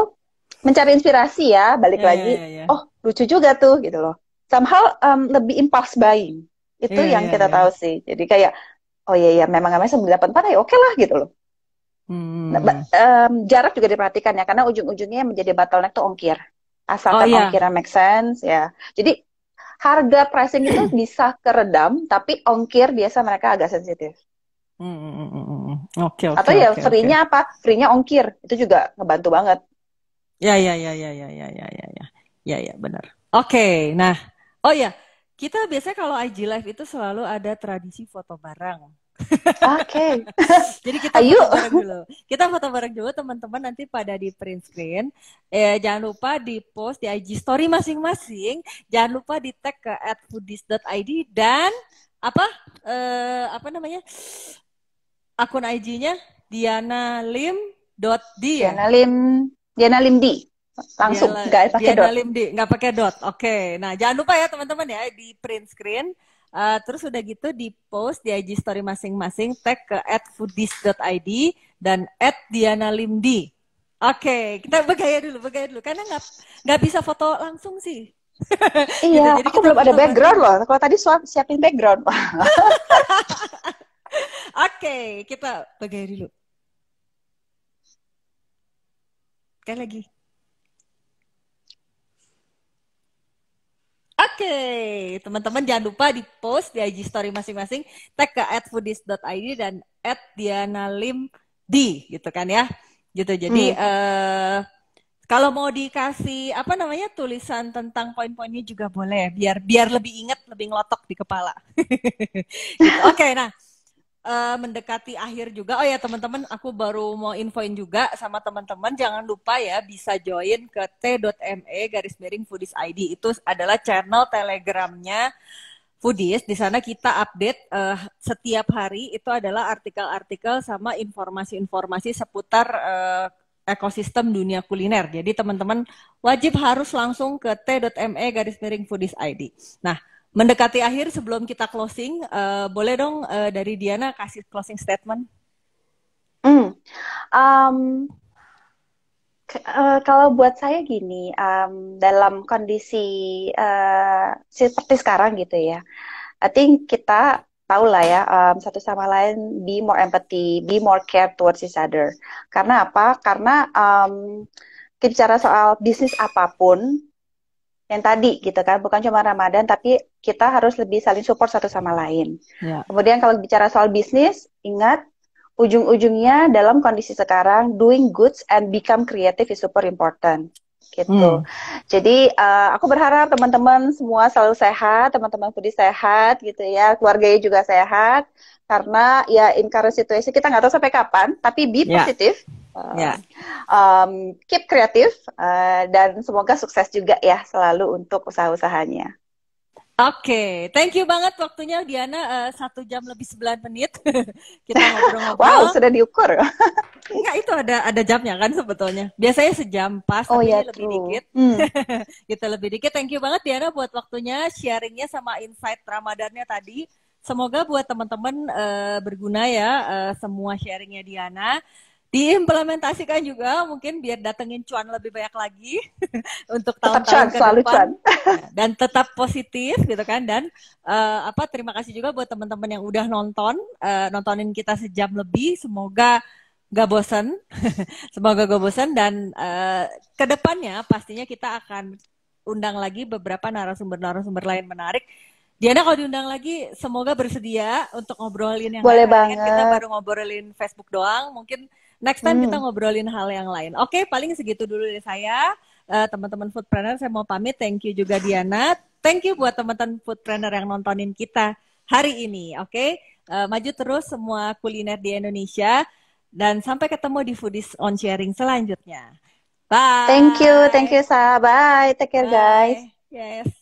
mencari inspirasi ya, balik yeah, iya, lagi. Yeah, yeah. Oh, lucu juga tuh gitu loh. Somehow um, lebih impulse buying. Itu yeah, yang yeah, kita yeah. tahu sih. Jadi kayak oh iya iya memang namanya 984 ya oke okay lah gitu loh. Hmm. Nah, um, jarak juga diperhatikan ya karena ujung-ujungnya menjadi bottleneck tuh ongkir asalkan oh, iya. ongkiran make sense ya. Jadi harga pricing itu bisa keredam, tapi ongkir biasa mereka agak sensitif. Hmm, hmm, hmm, hmm, hmm Oke, okay, okay, Atau ya okay, free-nya okay. apa? Free-nya ongkir. Itu juga ngebantu banget. Ya, ya, ya, ya, ya, ya, ya, ya, ya, ya, ya benar. Oke, okay, nah, oh ya, kita biasanya kalau IG Live itu selalu ada tradisi foto barang. Oke. Okay. Jadi kita Ayo. foto bareng dulu. Kita foto bareng dulu teman-teman nanti pada di print screen. Eh, jangan lupa di post di IG story masing-masing. Jangan lupa di tag ke @foodies.id dan apa eh, apa namanya akun IG-nya Diana Lim dot di ya? Diana Lim Diana Lim D. langsung nggak pakai dot. Diana Lim di nggak pakai dot. Oke. Okay. Nah jangan lupa ya teman-teman ya di print screen Uh, terus udah gitu di post di IG story masing-masing tag ke @foodies.id dan @dianalimdi. Oke, okay, kita bergaya dulu, bergaya dulu karena nggak nggak bisa foto langsung sih. Iya, gitu, aku belum ada background lagi. loh. Kalau tadi suap, siapin background. Oke, okay, kita bergaya dulu. Kali lagi. Oke, teman-teman jangan lupa di post di IG story masing-masing tag ke @foodies.id dan @dianalimd gitu kan ya. Gitu. Jadi hmm. uh, kalau mau dikasih apa namanya tulisan tentang poin-poinnya juga boleh biar biar lebih ingat, lebih ngelotok di kepala. gitu. Oke, okay, nah uh, mendekati akhir juga. Oh ya teman-teman, aku baru mau infoin juga sama teman-teman jangan lupa ya bisa join ke t.me garis miring foodies ID. Itu adalah channel Telegramnya Foodies. Di sana kita update uh, setiap hari itu adalah artikel-artikel sama informasi-informasi seputar uh, ekosistem dunia kuliner. Jadi teman-teman wajib harus langsung ke t.me garis miring foodies ID. Nah, Mendekati akhir sebelum kita closing, uh, boleh dong uh, dari Diana kasih closing statement. Mm. Um, uh, kalau buat saya gini, um, dalam kondisi uh, seperti sekarang gitu ya, I think kita tahu lah ya um, satu sama lain be more empathy, be more care towards each other. Karena apa? Karena um, kita bicara soal bisnis apapun, yang tadi gitu kan bukan cuma Ramadan tapi kita harus lebih saling support satu sama lain. Ya. Kemudian kalau bicara soal bisnis ingat ujung-ujungnya dalam kondisi sekarang doing goods and become creative is super important gitu. Hmm. Jadi uh, aku berharap teman-teman semua selalu sehat, teman-teman Budi sehat gitu ya, keluarganya juga sehat karena ya in current situation kita nggak tahu sampai kapan, tapi be ya. positive. Yeah. Ya, yeah. um, keep kreatif uh, dan semoga sukses juga ya selalu untuk usaha-usahanya. Oke, okay. thank you banget waktunya Diana eh, satu jam lebih 9 menit kita ngobrol-ngobrol. wow, sudah diukur. Enggak itu ada ada jamnya kan sebetulnya. Biasanya sejam pas, oh, ya, lebih true. dikit. Hmm. kita gitu, lebih dikit. Thank you banget Diana buat waktunya, sharingnya sama insight Ramadannya tadi. Semoga buat teman-teman uh, berguna ya uh, semua sharingnya Diana diimplementasikan juga mungkin biar datengin cuan lebih banyak lagi untuk tahun-tahun ke depan dan tetap positif gitu kan dan uh, apa terima kasih juga buat teman-teman yang udah nonton uh, nontonin kita sejam lebih semoga gak bosen semoga gak bosen dan uh, eh, kedepannya pastinya kita akan undang lagi beberapa narasumber-narasumber lain menarik Diana kalau diundang lagi semoga bersedia untuk ngobrolin yang Boleh lain. Kan banget. kita baru ngobrolin Facebook doang, mungkin Next time hmm. kita ngobrolin hal yang lain. Oke, okay, paling segitu dulu dari saya. Uh, teman-teman foodpreneur saya mau pamit. Thank you juga Diana. Thank you buat teman-teman foodpreneur yang nontonin kita hari ini. Oke, okay? uh, eh, maju terus semua kuliner di Indonesia dan sampai ketemu di Foodies on Sharing selanjutnya. Bye. Thank you, thank you Sa. Bye. Take care Bye. guys. Yes.